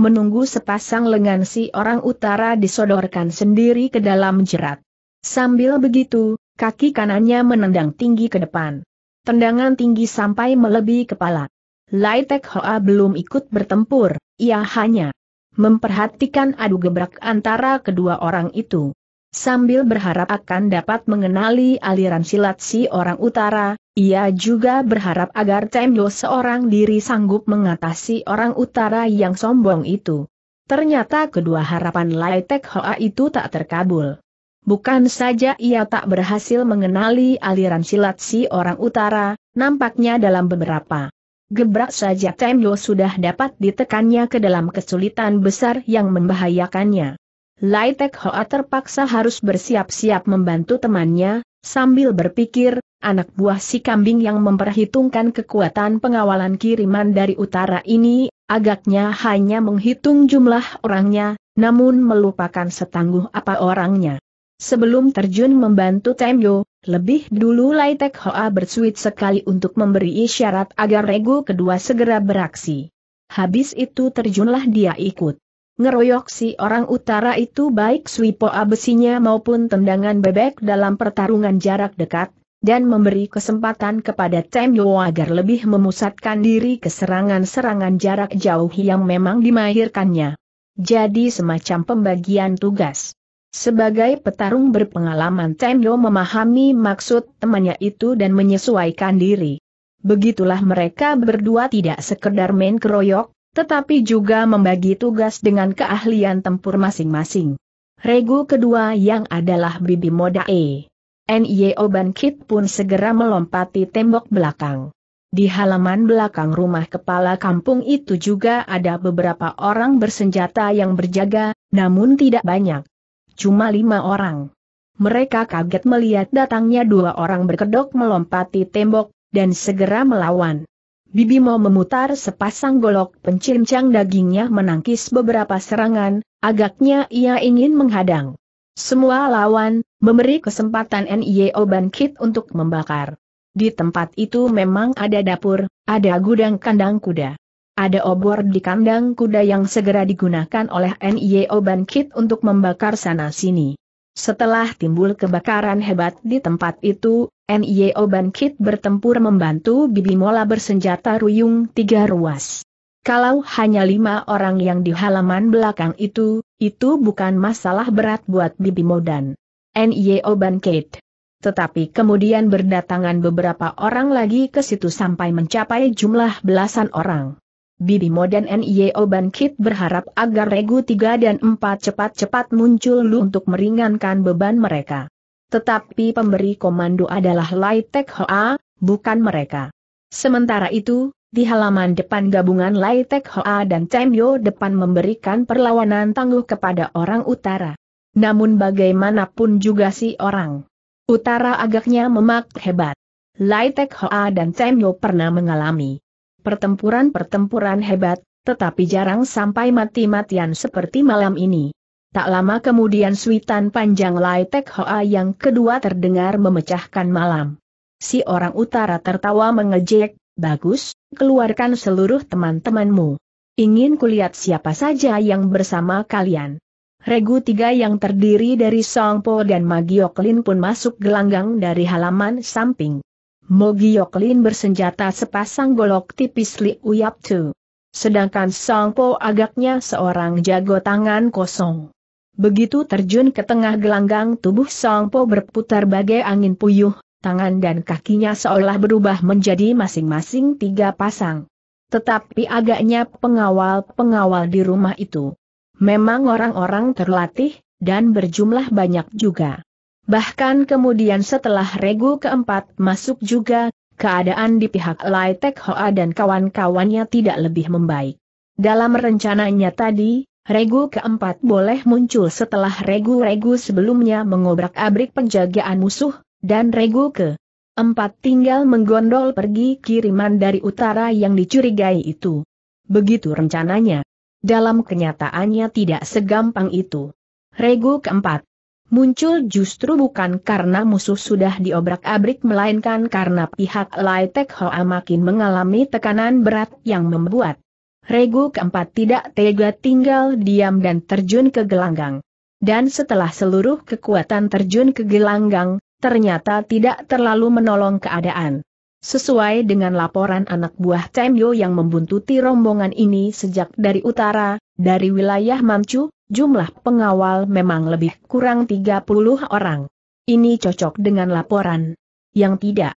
Menunggu sepasang lengan si orang utara disodorkan sendiri ke dalam jerat. Sambil begitu, kaki kanannya menendang tinggi ke depan. Tendangan tinggi sampai melebihi kepala. Tek Hoa belum ikut bertempur, ia hanya memperhatikan adu gebrak antara kedua orang itu. Sambil berharap akan dapat mengenali aliran silat si orang utara, ia juga berharap agar Temyo seorang diri sanggup mengatasi orang utara yang sombong itu. Ternyata kedua harapan Lai Tek Hoa itu tak terkabul. Bukan saja ia tak berhasil mengenali aliran silat si orang utara, nampaknya dalam beberapa gebrak saja Temyo sudah dapat ditekannya ke dalam kesulitan besar yang membahayakannya. Lai Tek Hoa terpaksa harus bersiap-siap membantu temannya, sambil berpikir, anak buah si kambing yang memperhitungkan kekuatan pengawalan kiriman dari utara ini, agaknya hanya menghitung jumlah orangnya, namun melupakan setangguh apa orangnya. Sebelum terjun membantu Temyo, lebih dulu Lai Tek Hoa bersuit sekali untuk memberi isyarat agar regu kedua segera beraksi. Habis itu terjunlah dia ikut ngeroyok si orang utara itu baik swipo abesinya maupun tendangan bebek dalam pertarungan jarak dekat, dan memberi kesempatan kepada Temyo agar lebih memusatkan diri ke serangan-serangan jarak jauh yang memang dimahirkannya. Jadi semacam pembagian tugas. Sebagai petarung berpengalaman Temyo memahami maksud temannya itu dan menyesuaikan diri. Begitulah mereka berdua tidak sekedar main keroyok, tetapi juga membagi tugas dengan keahlian tempur masing-masing. Regu kedua yang adalah Bibi Moda E. N.Y.O. Ban Kit pun segera melompati tembok belakang. Di halaman belakang rumah kepala kampung itu juga ada beberapa orang bersenjata yang berjaga, namun tidak banyak. Cuma lima orang. Mereka kaget melihat datangnya dua orang berkedok melompati tembok, dan segera melawan. Bibi mau memutar sepasang golok pencincang dagingnya menangkis beberapa serangan, agaknya ia ingin menghadang. Semua lawan, memberi kesempatan N.I.O. Bangkit untuk membakar. Di tempat itu memang ada dapur, ada gudang kandang kuda. Ada obor di kandang kuda yang segera digunakan oleh N.I.O. Bangkit untuk membakar sana-sini. Setelah timbul kebakaran hebat di tempat itu, NIO Bangkit bertempur membantu Bibi Mola bersenjata ruyung tiga ruas. Kalau hanya lima orang yang di halaman belakang itu, itu bukan masalah berat buat Bibi Modan, NIO Bangkit. Tetapi kemudian berdatangan beberapa orang lagi ke situ sampai mencapai jumlah belasan orang. Bibi Modan NIO Bangkit berharap agar Regu tiga dan empat cepat-cepat muncul lu untuk meringankan beban mereka. Tetapi pemberi komando adalah Lai Tek Hoa, bukan mereka. Sementara itu, di halaman depan gabungan Lai Tek Hoa dan Temyo depan memberikan perlawanan tangguh kepada orang utara. Namun bagaimanapun juga si orang utara agaknya memak hebat. Lai Tek Hoa dan Temyo pernah mengalami pertempuran-pertempuran hebat, tetapi jarang sampai mati-matian seperti malam ini. Tak lama kemudian suitan panjang Lai Tek Hoa yang kedua terdengar memecahkan malam. Si orang utara tertawa mengejek, bagus, keluarkan seluruh teman-temanmu. Ingin kulihat siapa saja yang bersama kalian. Regu tiga yang terdiri dari Song Po dan Magioklin pun masuk gelanggang dari halaman samping. Mogioklin bersenjata sepasang golok tipis Li Uyap Tu. Sedangkan Song Po agaknya seorang jago tangan kosong. Begitu terjun ke tengah gelanggang tubuh Song Po berputar bagai angin puyuh, tangan dan kakinya seolah berubah menjadi masing-masing tiga pasang. Tetapi agaknya pengawal-pengawal di rumah itu memang orang-orang terlatih, dan berjumlah banyak juga. Bahkan kemudian setelah regu keempat masuk juga, keadaan di pihak Lai Tek Hoa dan kawan-kawannya tidak lebih membaik. Dalam rencananya tadi, Regu keempat boleh muncul setelah regu-regu sebelumnya mengobrak-abrik penjagaan musuh, dan regu keempat tinggal menggondol pergi kiriman dari utara yang dicurigai itu. Begitu rencananya. Dalam kenyataannya tidak segampang itu. Regu keempat muncul justru bukan karena musuh sudah diobrak-abrik melainkan karena pihak Lai Tek Hoa makin mengalami tekanan berat yang membuat regu keempat tidak tega tinggal diam dan terjun ke gelanggang. Dan setelah seluruh kekuatan terjun ke gelanggang, ternyata tidak terlalu menolong keadaan. Sesuai dengan laporan anak buah Temyo yang membuntuti rombongan ini sejak dari utara, dari wilayah Mancu, jumlah pengawal memang lebih kurang 30 orang. Ini cocok dengan laporan. Yang tidak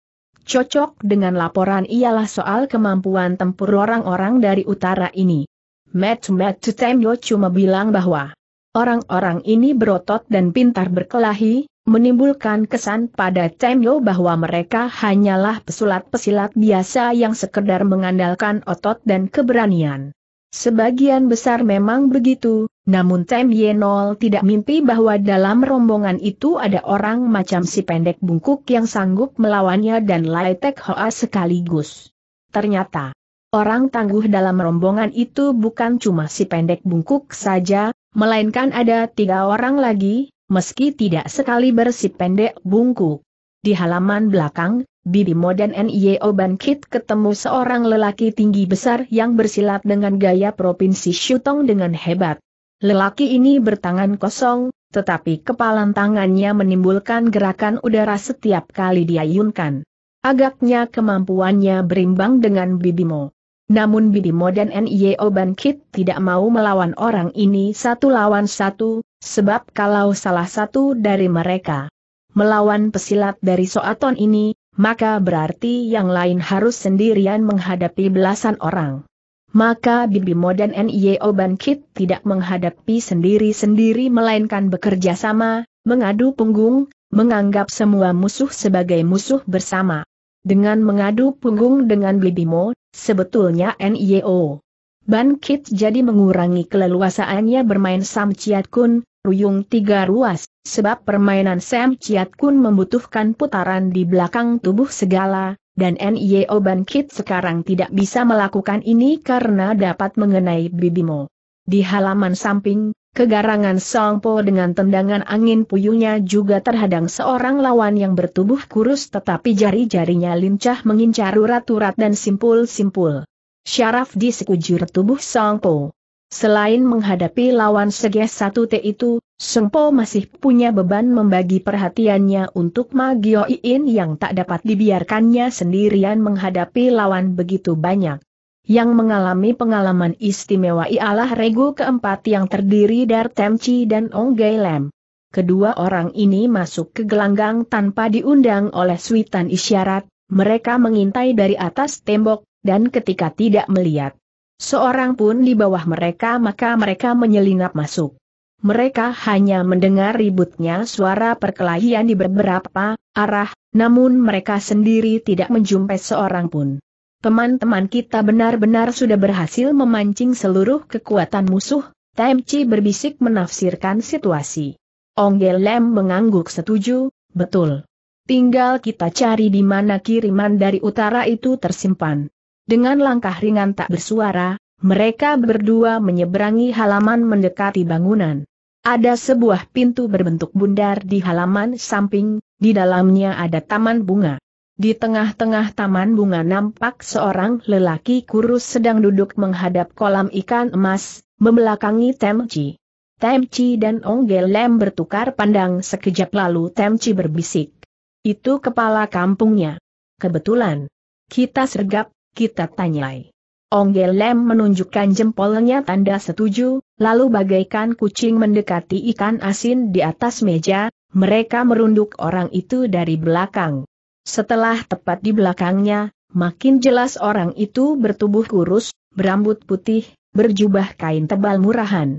Cocok dengan laporan ialah soal kemampuan tempur orang-orang dari utara ini. Matt Matt Tutemyo cuma bilang bahwa orang-orang ini berotot dan pintar berkelahi, menimbulkan kesan pada Temyo bahwa mereka hanyalah pesulat-pesilat biasa yang sekedar mengandalkan otot dan keberanian. Sebagian besar memang begitu, namun Tem Yenol tidak mimpi bahwa dalam rombongan itu ada orang macam si pendek bungkuk yang sanggup melawannya dan Lai Tek Hoa sekaligus. Ternyata, orang tangguh dalam rombongan itu bukan cuma si pendek bungkuk saja, melainkan ada tiga orang lagi, meski tidak sekali bersih pendek bungkuk. Di halaman belakang, Bibi dan NIO Bankit ketemu seorang lelaki tinggi besar yang bersilat dengan gaya provinsi Shutong dengan hebat. Lelaki ini bertangan kosong, tetapi kepalan tangannya menimbulkan gerakan udara setiap kali diayunkan. Agaknya kemampuannya berimbang dengan Bibimo. Namun Bibimo dan N.I.O. Bankit tidak mau melawan orang ini satu lawan satu, sebab kalau salah satu dari mereka melawan pesilat dari Soaton ini, maka berarti yang lain harus sendirian menghadapi belasan orang maka Bibi Mo dan NIO Bankit tidak menghadapi sendiri-sendiri melainkan bekerja sama, mengadu punggung, menganggap semua musuh sebagai musuh bersama. Dengan mengadu punggung dengan Bibi Mo, sebetulnya NIO Bankit jadi mengurangi keleluasaannya bermain Sam Chiat Kun, Ruyung Tiga Ruas, sebab permainan Sam Chiat Kun membutuhkan putaran di belakang tubuh segala, dan NIO e Bankit sekarang tidak bisa melakukan ini karena dapat mengenai Bibimu. Di halaman samping, kegarangan Songpo dengan tendangan angin puyuhnya juga terhadang seorang lawan yang bertubuh kurus tetapi jari-jarinya lincah mengincar urat-urat dan simpul-simpul. Syaraf di sekujur tubuh Songpo. Selain menghadapi lawan seges satu t itu, Sengpo masih punya beban membagi perhatiannya untuk Ma Gio yang tak dapat dibiarkannya sendirian menghadapi lawan begitu banyak. Yang mengalami pengalaman istimewa ialah regu keempat yang terdiri dari Temci dan Ong Gai Lam. Kedua orang ini masuk ke gelanggang tanpa diundang oleh suitan isyarat, mereka mengintai dari atas tembok, dan ketika tidak melihat seorang pun di bawah mereka maka mereka menyelinap masuk. Mereka hanya mendengar ributnya suara perkelahian di beberapa arah, namun mereka sendiri tidak menjumpai seorang pun. Teman-teman kita benar-benar sudah berhasil memancing seluruh kekuatan musuh, Temci berbisik menafsirkan situasi. Onggel Lem mengangguk setuju, betul. Tinggal kita cari di mana kiriman dari utara itu tersimpan. Dengan langkah ringan tak bersuara, mereka berdua menyeberangi halaman mendekati bangunan. Ada sebuah pintu berbentuk bundar di halaman samping, di dalamnya ada taman bunga. Di tengah-tengah taman bunga nampak seorang lelaki kurus sedang duduk menghadap kolam ikan emas, membelakangi Temci. Temci dan Onggel Lem bertukar pandang sekejap lalu Temci berbisik. Itu kepala kampungnya. Kebetulan. Kita sergap, kita tanyai. Ong Lem menunjukkan jempolnya tanda setuju, lalu bagaikan kucing mendekati ikan asin di atas meja, mereka merunduk orang itu dari belakang. Setelah tepat di belakangnya, makin jelas orang itu bertubuh kurus, berambut putih, berjubah kain tebal murahan.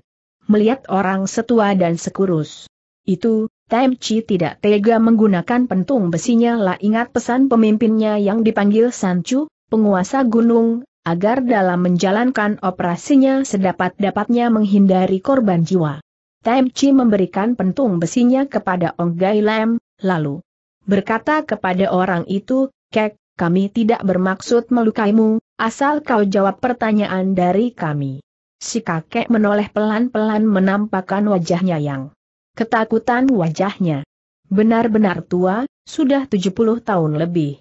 Melihat orang setua dan sekurus. Itu, Tem Chi tidak tega menggunakan pentung besinya lah ingat pesan pemimpinnya yang dipanggil Sancu, penguasa gunung, agar dalam menjalankan operasinya sedapat-dapatnya menghindari korban jiwa. Chi memberikan pentung besinya kepada Ong Gai Lam, lalu berkata kepada orang itu, Kek, kami tidak bermaksud melukaimu, asal kau jawab pertanyaan dari kami. Si kakek menoleh pelan-pelan menampakkan wajahnya yang ketakutan wajahnya. Benar-benar tua, sudah 70 tahun lebih.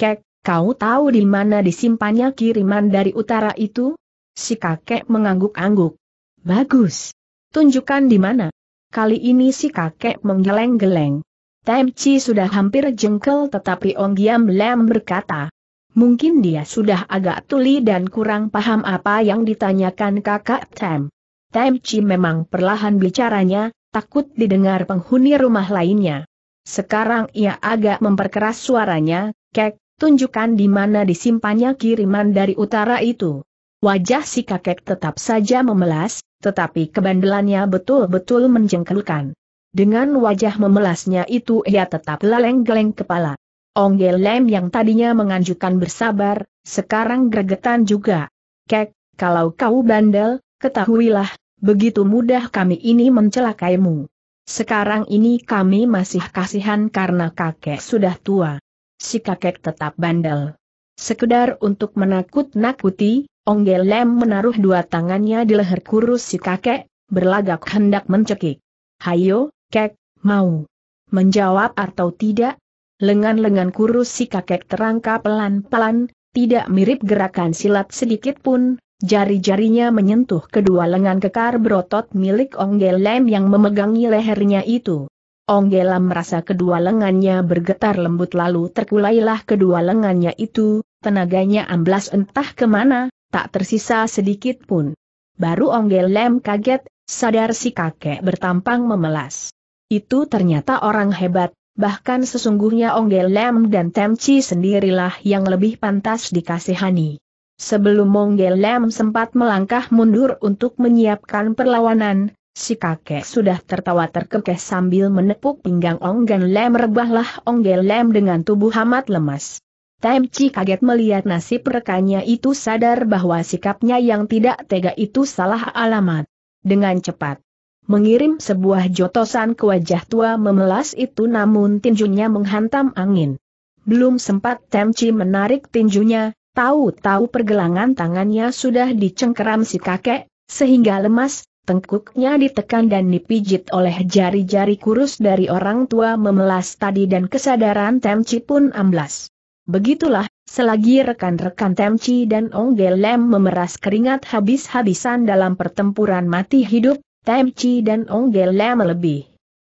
Kek, Kau tahu di mana disimpannya kiriman dari utara itu? Si kakek mengangguk-angguk. Bagus. Tunjukkan di mana. Kali ini si kakek menggeleng-geleng. Temci sudah hampir jengkel tetapi Ong Giam Lem berkata. Mungkin dia sudah agak tuli dan kurang paham apa yang ditanyakan kakak Tem. Temci memang perlahan bicaranya, takut didengar penghuni rumah lainnya. Sekarang ia agak memperkeras suaranya, kek, tunjukkan di mana disimpannya kiriman dari utara itu. Wajah si kakek tetap saja memelas, tetapi kebandelannya betul-betul menjengkelkan. Dengan wajah memelasnya itu ia tetap geleng-geleng kepala. Onggel Lem yang tadinya menganjurkan bersabar, sekarang gregetan juga. Kek, kalau kau bandel, ketahuilah, begitu mudah kami ini mencelakaimu. Sekarang ini kami masih kasihan karena kakek sudah tua si kakek tetap bandel. Sekedar untuk menakut-nakuti, Onggel Lem menaruh dua tangannya di leher kurus si kakek, berlagak hendak mencekik. Hayo, kek, mau. Menjawab atau tidak? Lengan-lengan kurus si kakek terangkap pelan-pelan, tidak mirip gerakan silat sedikit pun, jari-jarinya menyentuh kedua lengan kekar berotot milik Onggel Lem yang memegangi lehernya itu. Onggela merasa kedua lengannya bergetar lembut lalu terkulailah kedua lengannya itu, tenaganya amblas entah kemana, tak tersisa sedikit pun. Baru Onggelem kaget, sadar si kakek bertampang memelas. Itu ternyata orang hebat, bahkan sesungguhnya Onggelem dan Temci sendirilah yang lebih pantas dikasihani. Sebelum Onggelem sempat melangkah mundur untuk menyiapkan perlawanan, Si kakek sudah tertawa terkekeh sambil menepuk pinggang Onggen Lem rebahlah Onggen Lem dengan tubuh amat lemas. Temci kaget melihat nasib rekannya itu sadar bahwa sikapnya yang tidak tega itu salah alamat. Dengan cepat, mengirim sebuah jotosan ke wajah tua memelas itu namun tinjunya menghantam angin. Belum sempat Temci menarik tinjunya, tahu-tahu pergelangan tangannya sudah dicengkeram si kakek, sehingga lemas, tengkuknya ditekan dan dipijit oleh jari-jari kurus dari orang tua memelas tadi dan kesadaran Temci pun amblas. Begitulah, selagi rekan-rekan Temci dan Onggel Lem memeras keringat habis-habisan dalam pertempuran mati hidup, Temci dan Onggel Lem lebih.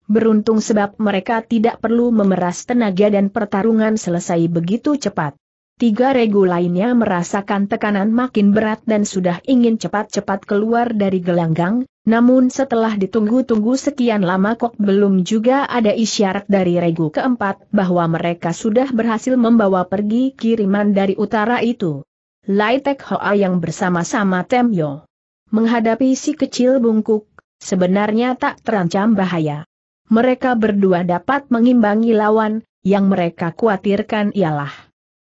Beruntung sebab mereka tidak perlu memeras tenaga dan pertarungan selesai begitu cepat. Tiga regu lainnya merasakan tekanan makin berat dan sudah ingin cepat-cepat keluar dari gelanggang, namun setelah ditunggu-tunggu sekian lama kok belum juga ada isyarat dari regu keempat bahwa mereka sudah berhasil membawa pergi kiriman dari utara itu. Laitek Hoa yang bersama-sama Temyo menghadapi si kecil bungkuk, sebenarnya tak terancam bahaya. Mereka berdua dapat mengimbangi lawan, yang mereka khawatirkan ialah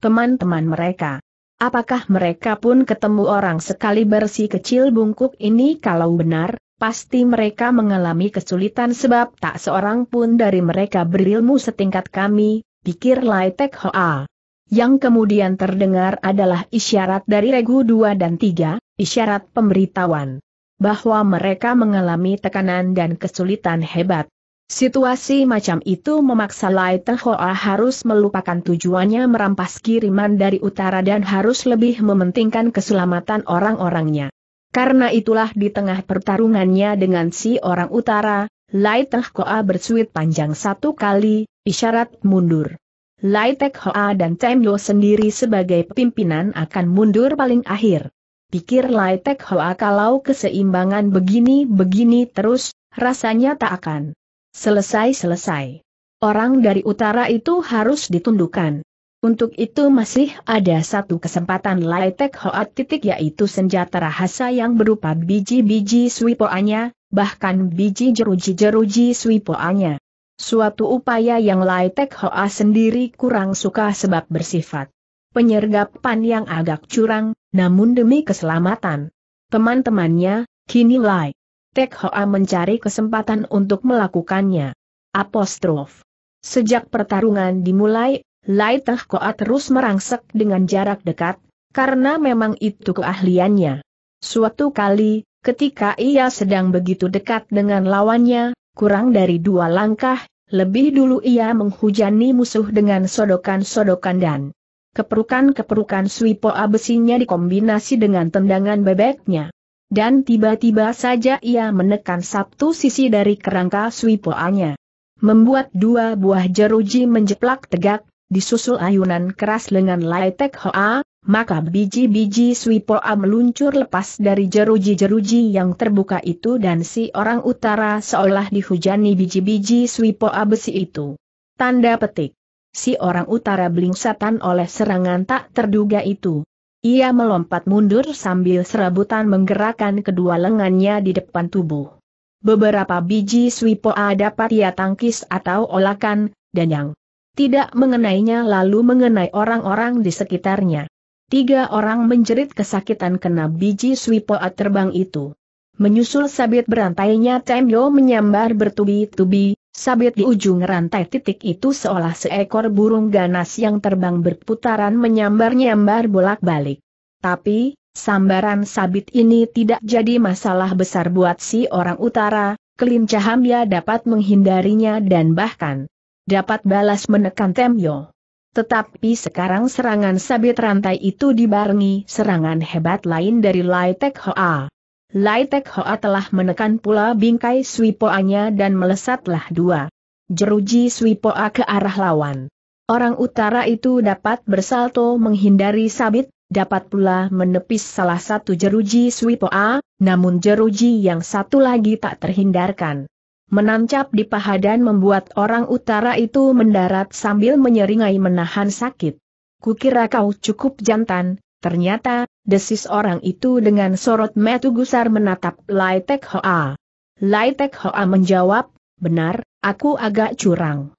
teman-teman mereka. Apakah mereka pun ketemu orang sekali bersih kecil bungkuk ini kalau benar, pasti mereka mengalami kesulitan sebab tak seorang pun dari mereka berilmu setingkat kami, pikir Lai Tek Hoa. Yang kemudian terdengar adalah isyarat dari regu 2 dan 3, isyarat pemberitahuan bahwa mereka mengalami tekanan dan kesulitan hebat. Situasi macam itu memaksa Lai Hoa harus melupakan tujuannya merampas kiriman dari utara dan harus lebih mementingkan keselamatan orang-orangnya. Karena itulah di tengah pertarungannya dengan si orang utara, Lai Hoa bersuit panjang satu kali, isyarat mundur. Lai Hoa dan Temdo sendiri sebagai pimpinan akan mundur paling akhir. Pikir Lai Hoa kalau keseimbangan begini-begini terus, rasanya tak akan Selesai-selesai. Orang dari utara itu harus ditundukkan. Untuk itu masih ada satu kesempatan Laitek Hoat titik yaitu senjata rahasia yang berupa biji-biji swipoanya, bahkan biji jeruji-jeruji swipoanya. Suatu upaya yang Laitek Hoa sendiri kurang suka sebab bersifat penyergapan yang agak curang, namun demi keselamatan teman-temannya, kini Lai Tek Hoa mencari kesempatan untuk melakukannya. Apostrof. Sejak pertarungan dimulai, Lai Teh Koa terus merangsek dengan jarak dekat, karena memang itu keahliannya. Suatu kali, ketika ia sedang begitu dekat dengan lawannya, kurang dari dua langkah, lebih dulu ia menghujani musuh dengan sodokan-sodokan dan keperukan-keperukan Swipo abesinya dikombinasi dengan tendangan bebeknya dan tiba-tiba saja ia menekan satu sisi dari kerangka swipoanya. Membuat dua buah jeruji menjeplak tegak, disusul ayunan keras lengan Laitek Hoa, maka biji-biji swipoa meluncur lepas dari jeruji-jeruji yang terbuka itu dan si orang utara seolah dihujani biji-biji swipoa besi itu. Tanda petik. Si orang utara belingsatan oleh serangan tak terduga itu. Ia melompat mundur sambil serabutan menggerakkan kedua lengannya di depan tubuh. Beberapa biji swipoa dapat ia tangkis atau olakan, dan yang tidak mengenainya lalu mengenai orang-orang di sekitarnya. Tiga orang menjerit kesakitan kena biji swipoa terbang itu. Menyusul sabit berantainya Temyo menyambar bertubi-tubi, Sabit di ujung rantai titik itu seolah seekor burung ganas yang terbang berputaran menyambar-nyambar bolak-balik. Tapi, sambaran sabit ini tidak jadi masalah besar buat si orang utara, Kelinca Hamya dapat menghindarinya dan bahkan dapat balas menekan Temyo. Tetapi sekarang serangan sabit rantai itu dibarengi serangan hebat lain dari Lai Tek Hoa. Lai Tek Hoa telah menekan pula bingkai Swipoanya dan melesatlah dua. Jeruji Swipoa ke arah lawan. Orang utara itu dapat bersalto menghindari sabit, dapat pula menepis salah satu jeruji Swipoa, namun jeruji yang satu lagi tak terhindarkan. Menancap di paha dan membuat orang utara itu mendarat sambil menyeringai menahan sakit. Kukira kau cukup jantan, Ternyata, desis orang itu dengan sorot metu gusar menatap Lai Tek Hoa. Lai Tek Hoa menjawab, benar, aku agak curang.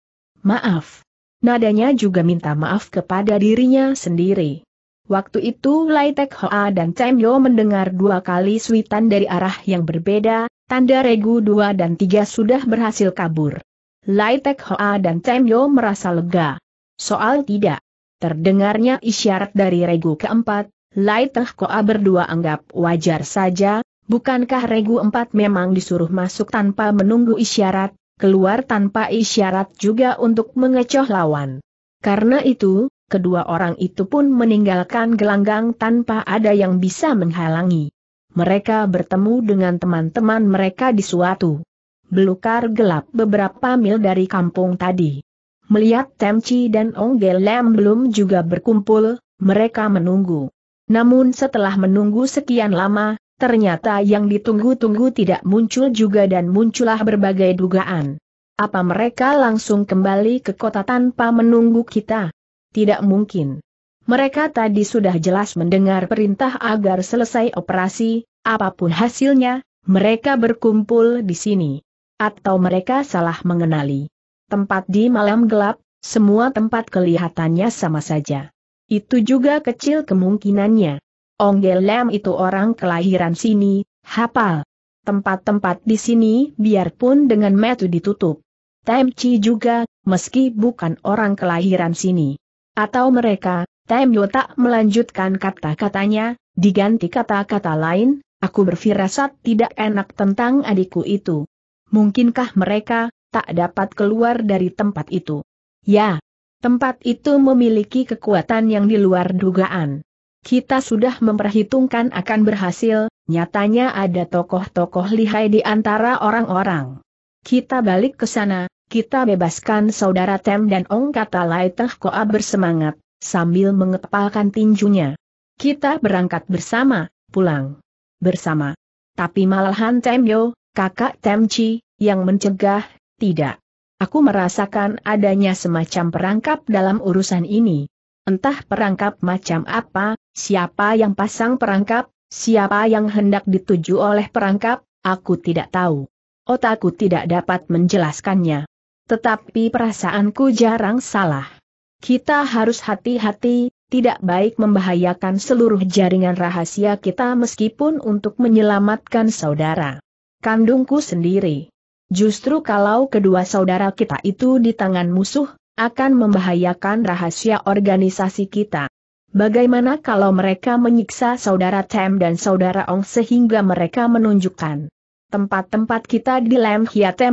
Maaf. Nadanya juga minta maaf kepada dirinya sendiri. Waktu itu Lai Tek Hoa dan Cham Yo mendengar dua kali suitan dari arah yang berbeda, tanda regu dua dan tiga sudah berhasil kabur. Lai Tek Hoa dan Cham Yo merasa lega. Soal tidak. Terdengarnya isyarat dari regu keempat, Lai Teh Koa berdua anggap wajar saja, bukankah regu empat memang disuruh masuk tanpa menunggu isyarat, keluar tanpa isyarat juga untuk mengecoh lawan. Karena itu, kedua orang itu pun meninggalkan gelanggang tanpa ada yang bisa menghalangi. Mereka bertemu dengan teman-teman mereka di suatu belukar gelap beberapa mil dari kampung tadi. Melihat Temci dan Onggel Lam belum juga berkumpul, mereka menunggu. Namun setelah menunggu sekian lama, ternyata yang ditunggu-tunggu tidak muncul juga dan muncullah berbagai dugaan. Apa mereka langsung kembali ke kota tanpa menunggu kita? Tidak mungkin. Mereka tadi sudah jelas mendengar perintah agar selesai operasi, apapun hasilnya, mereka berkumpul di sini. Atau mereka salah mengenali tempat di malam gelap, semua tempat kelihatannya sama saja. Itu juga kecil kemungkinannya. Onggel Lem itu orang kelahiran sini, hafal. Tempat-tempat di sini biarpun dengan metu ditutup. Temci juga, meski bukan orang kelahiran sini. Atau mereka, Temyo tak melanjutkan kata-katanya, diganti kata-kata lain, aku berfirasat tidak enak tentang adikku itu. Mungkinkah mereka, tak dapat keluar dari tempat itu. Ya, tempat itu memiliki kekuatan yang di luar dugaan. Kita sudah memperhitungkan akan berhasil, nyatanya ada tokoh-tokoh lihai di antara orang-orang. Kita balik ke sana, kita bebaskan saudara Tem dan Ong kata Lai Teh Koa bersemangat, sambil mengepalkan tinjunya. Kita berangkat bersama, pulang. Bersama. Tapi malahan Tem Yo, kakak Tem Chi, yang mencegah, tidak. Aku merasakan adanya semacam perangkap dalam urusan ini. Entah perangkap macam apa, siapa yang pasang perangkap, siapa yang hendak dituju oleh perangkap, aku tidak tahu. Otakku tidak dapat menjelaskannya. Tetapi perasaanku jarang salah. Kita harus hati-hati, tidak baik membahayakan seluruh jaringan rahasia kita meskipun untuk menyelamatkan saudara kandungku sendiri. Justru kalau kedua saudara kita itu di tangan musuh, akan membahayakan rahasia organisasi kita. Bagaimana kalau mereka menyiksa saudara Tem dan saudara Ong sehingga mereka menunjukkan tempat-tempat kita di Lem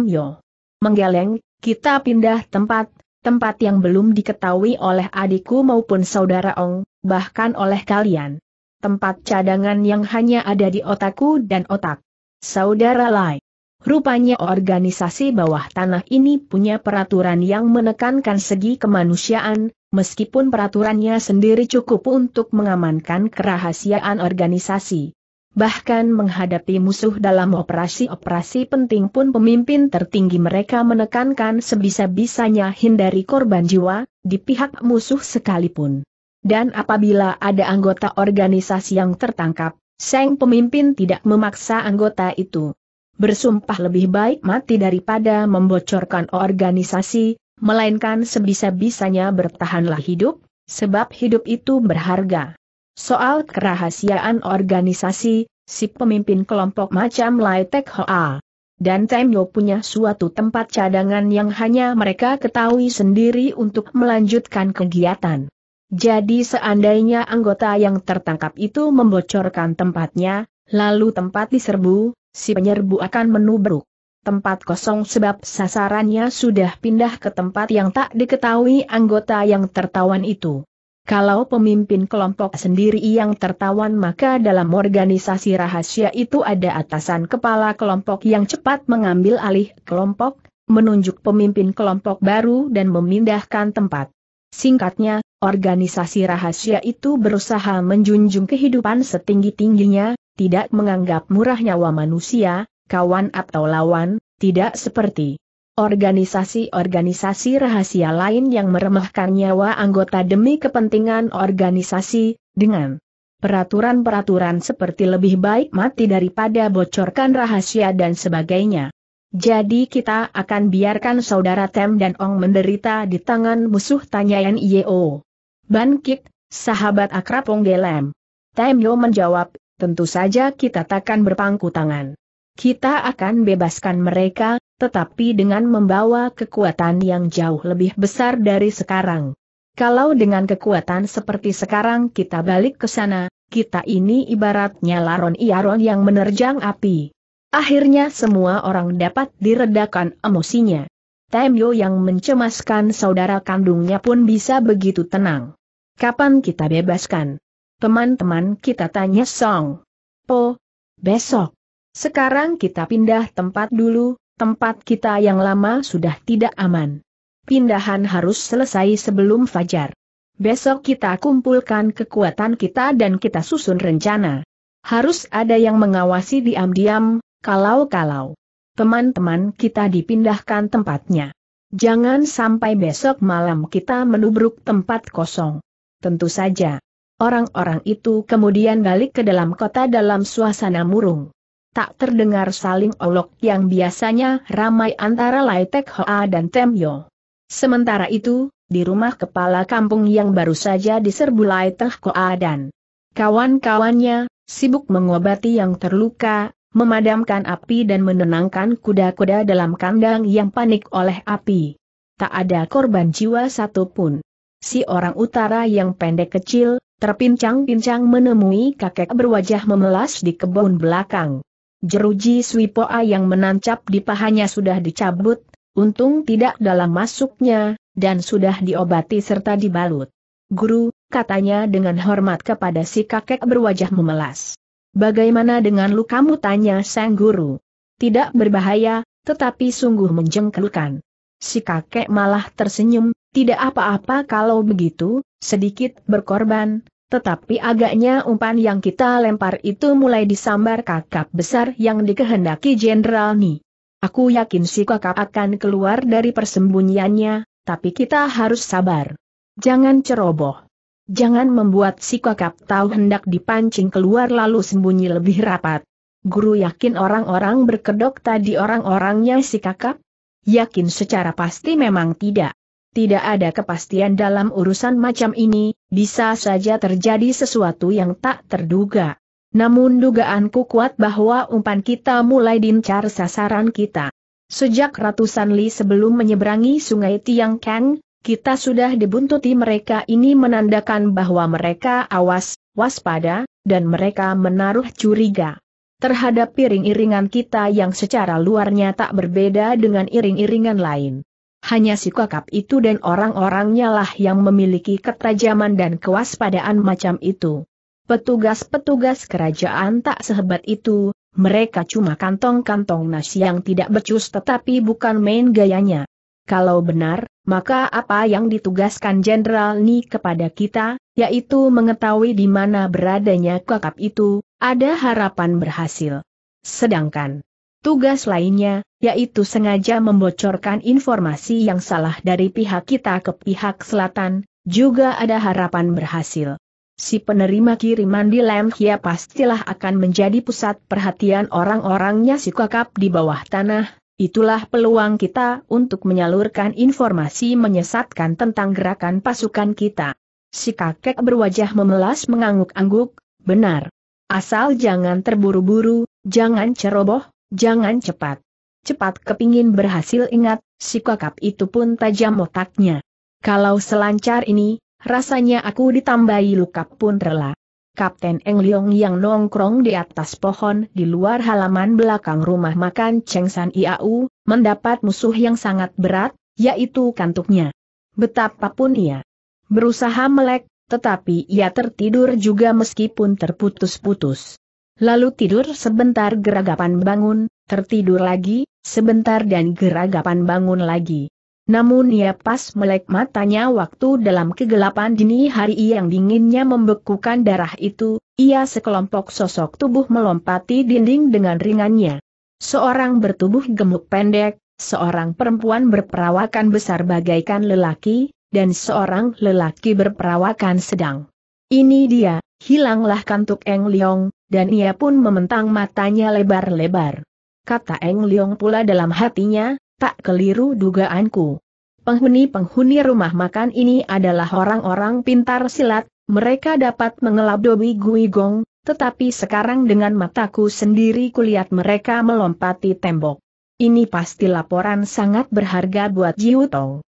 Yo? Menggeleng, kita pindah tempat, tempat yang belum diketahui oleh adikku maupun saudara Ong, bahkan oleh kalian. Tempat cadangan yang hanya ada di otakku dan otak. Saudara Lai. Rupanya organisasi bawah tanah ini punya peraturan yang menekankan segi kemanusiaan, meskipun peraturannya sendiri cukup untuk mengamankan kerahasiaan organisasi. Bahkan menghadapi musuh dalam operasi-operasi penting pun pemimpin tertinggi mereka menekankan sebisa-bisanya hindari korban jiwa, di pihak musuh sekalipun. Dan apabila ada anggota organisasi yang tertangkap, sang pemimpin tidak memaksa anggota itu bersumpah lebih baik mati daripada membocorkan organisasi, melainkan sebisa-bisanya bertahanlah hidup, sebab hidup itu berharga. Soal kerahasiaan organisasi, si pemimpin kelompok macam Lai Tek Hoa dan Temyo punya suatu tempat cadangan yang hanya mereka ketahui sendiri untuk melanjutkan kegiatan. Jadi seandainya anggota yang tertangkap itu membocorkan tempatnya, lalu tempat diserbu, Si penyerbu akan menubruk tempat kosong sebab sasarannya sudah pindah ke tempat yang tak diketahui anggota yang tertawan itu. Kalau pemimpin kelompok sendiri yang tertawan maka dalam organisasi rahasia itu ada atasan kepala kelompok yang cepat mengambil alih kelompok, menunjuk pemimpin kelompok baru dan memindahkan tempat. Singkatnya, organisasi rahasia itu berusaha menjunjung kehidupan setinggi-tingginya, tidak menganggap murah nyawa manusia, kawan atau lawan, tidak seperti organisasi-organisasi rahasia lain yang meremehkan nyawa anggota demi kepentingan organisasi, dengan peraturan-peraturan seperti lebih baik mati daripada bocorkan rahasia dan sebagainya. Jadi kita akan biarkan saudara Tem dan Ong menderita di tangan musuh tanya N.I.O. Bangkit, sahabat akrab Ong Gelem. Tem Yo menjawab tentu saja kita takkan berpangku tangan. Kita akan bebaskan mereka, tetapi dengan membawa kekuatan yang jauh lebih besar dari sekarang. Kalau dengan kekuatan seperti sekarang kita balik ke sana, kita ini ibaratnya laron iaron yang menerjang api. Akhirnya semua orang dapat diredakan emosinya. Temyo yang mencemaskan saudara kandungnya pun bisa begitu tenang. Kapan kita bebaskan? Teman-teman kita tanya Song. Po. Besok. Sekarang kita pindah tempat dulu, tempat kita yang lama sudah tidak aman. Pindahan harus selesai sebelum fajar. Besok kita kumpulkan kekuatan kita dan kita susun rencana. Harus ada yang mengawasi diam-diam, kalau-kalau. Teman-teman kita dipindahkan tempatnya. Jangan sampai besok malam kita menubruk tempat kosong. Tentu saja, Orang-orang itu kemudian balik ke dalam kota dalam suasana murung. Tak terdengar saling olok yang biasanya ramai antara Lai Tek Hoa dan Temyo. Sementara itu, di rumah kepala kampung yang baru saja diserbu Lai Tek Hoa dan kawan-kawannya, sibuk mengobati yang terluka, memadamkan api dan menenangkan kuda-kuda dalam kandang yang panik oleh api. Tak ada korban jiwa satupun. Si orang utara yang pendek kecil, terpincang-pincang menemui kakek berwajah memelas di kebun belakang. Jeruji Swipoa yang menancap di pahanya sudah dicabut, untung tidak dalam masuknya, dan sudah diobati serta dibalut. Guru, katanya dengan hormat kepada si kakek berwajah memelas. Bagaimana dengan lukamu tanya sang guru? Tidak berbahaya, tetapi sungguh menjengkelkan. Si kakek malah tersenyum, tidak apa-apa kalau begitu, sedikit berkorban, tetapi agaknya umpan yang kita lempar itu mulai disambar kakap besar yang dikehendaki Jenderal Ni. Aku yakin si kakap akan keluar dari persembunyiannya, tapi kita harus sabar. Jangan ceroboh. Jangan membuat si kakap tahu hendak dipancing keluar lalu sembunyi lebih rapat. Guru yakin orang-orang berkedok tadi orang-orangnya si kakap? Yakin secara pasti memang tidak. Tidak ada kepastian dalam urusan macam ini, bisa saja terjadi sesuatu yang tak terduga. Namun dugaanku kuat bahwa umpan kita mulai dincar sasaran kita. Sejak ratusan li sebelum menyeberangi sungai Tiang Kang, kita sudah dibuntuti mereka ini menandakan bahwa mereka awas, waspada, dan mereka menaruh curiga terhadap piring-iringan kita yang secara luarnya tak berbeda dengan iring-iringan lain. Hanya si kakap itu dan orang-orangnya lah yang memiliki ketajaman dan kewaspadaan macam itu. Petugas-petugas kerajaan tak sehebat itu, mereka cuma kantong-kantong nasi yang tidak becus tetapi bukan main gayanya. Kalau benar, maka apa yang ditugaskan Jenderal Ni kepada kita, yaitu mengetahui di mana beradanya kakap itu, ada harapan berhasil. Sedangkan Tugas lainnya, yaitu sengaja membocorkan informasi yang salah dari pihak kita ke pihak selatan, juga ada harapan berhasil. Si penerima kiriman di Lemhia pastilah akan menjadi pusat perhatian orang-orangnya si kakap di bawah tanah, itulah peluang kita untuk menyalurkan informasi menyesatkan tentang gerakan pasukan kita. Si kakek berwajah memelas mengangguk-angguk, benar. Asal jangan terburu-buru, jangan ceroboh, Jangan cepat. Cepat kepingin berhasil ingat, si kakap itu pun tajam otaknya. Kalau selancar ini, rasanya aku ditambahi luka pun rela. Kapten Eng Leong yang nongkrong di atas pohon di luar halaman belakang rumah makan Cheng San Iau, mendapat musuh yang sangat berat, yaitu kantuknya. Betapapun ia berusaha melek, tetapi ia tertidur juga meskipun terputus-putus. Lalu tidur sebentar geragapan bangun, tertidur lagi, sebentar dan geragapan bangun lagi. Namun ia pas melek matanya waktu dalam kegelapan dini hari yang dinginnya membekukan darah itu, ia sekelompok sosok tubuh melompati dinding dengan ringannya. Seorang bertubuh gemuk pendek, seorang perempuan berperawakan besar bagaikan lelaki, dan seorang lelaki berperawakan sedang. Ini dia, Hilanglah kantuk Eng Leong, dan ia pun mementang matanya lebar-lebar. Kata Eng Leong pula dalam hatinya, tak keliru dugaanku. Penghuni-penghuni rumah makan ini adalah orang-orang pintar silat, mereka dapat mengelabui Gui Gong, tetapi sekarang dengan mataku sendiri kulihat mereka melompati tembok. Ini pasti laporan sangat berharga buat Jiu Tong.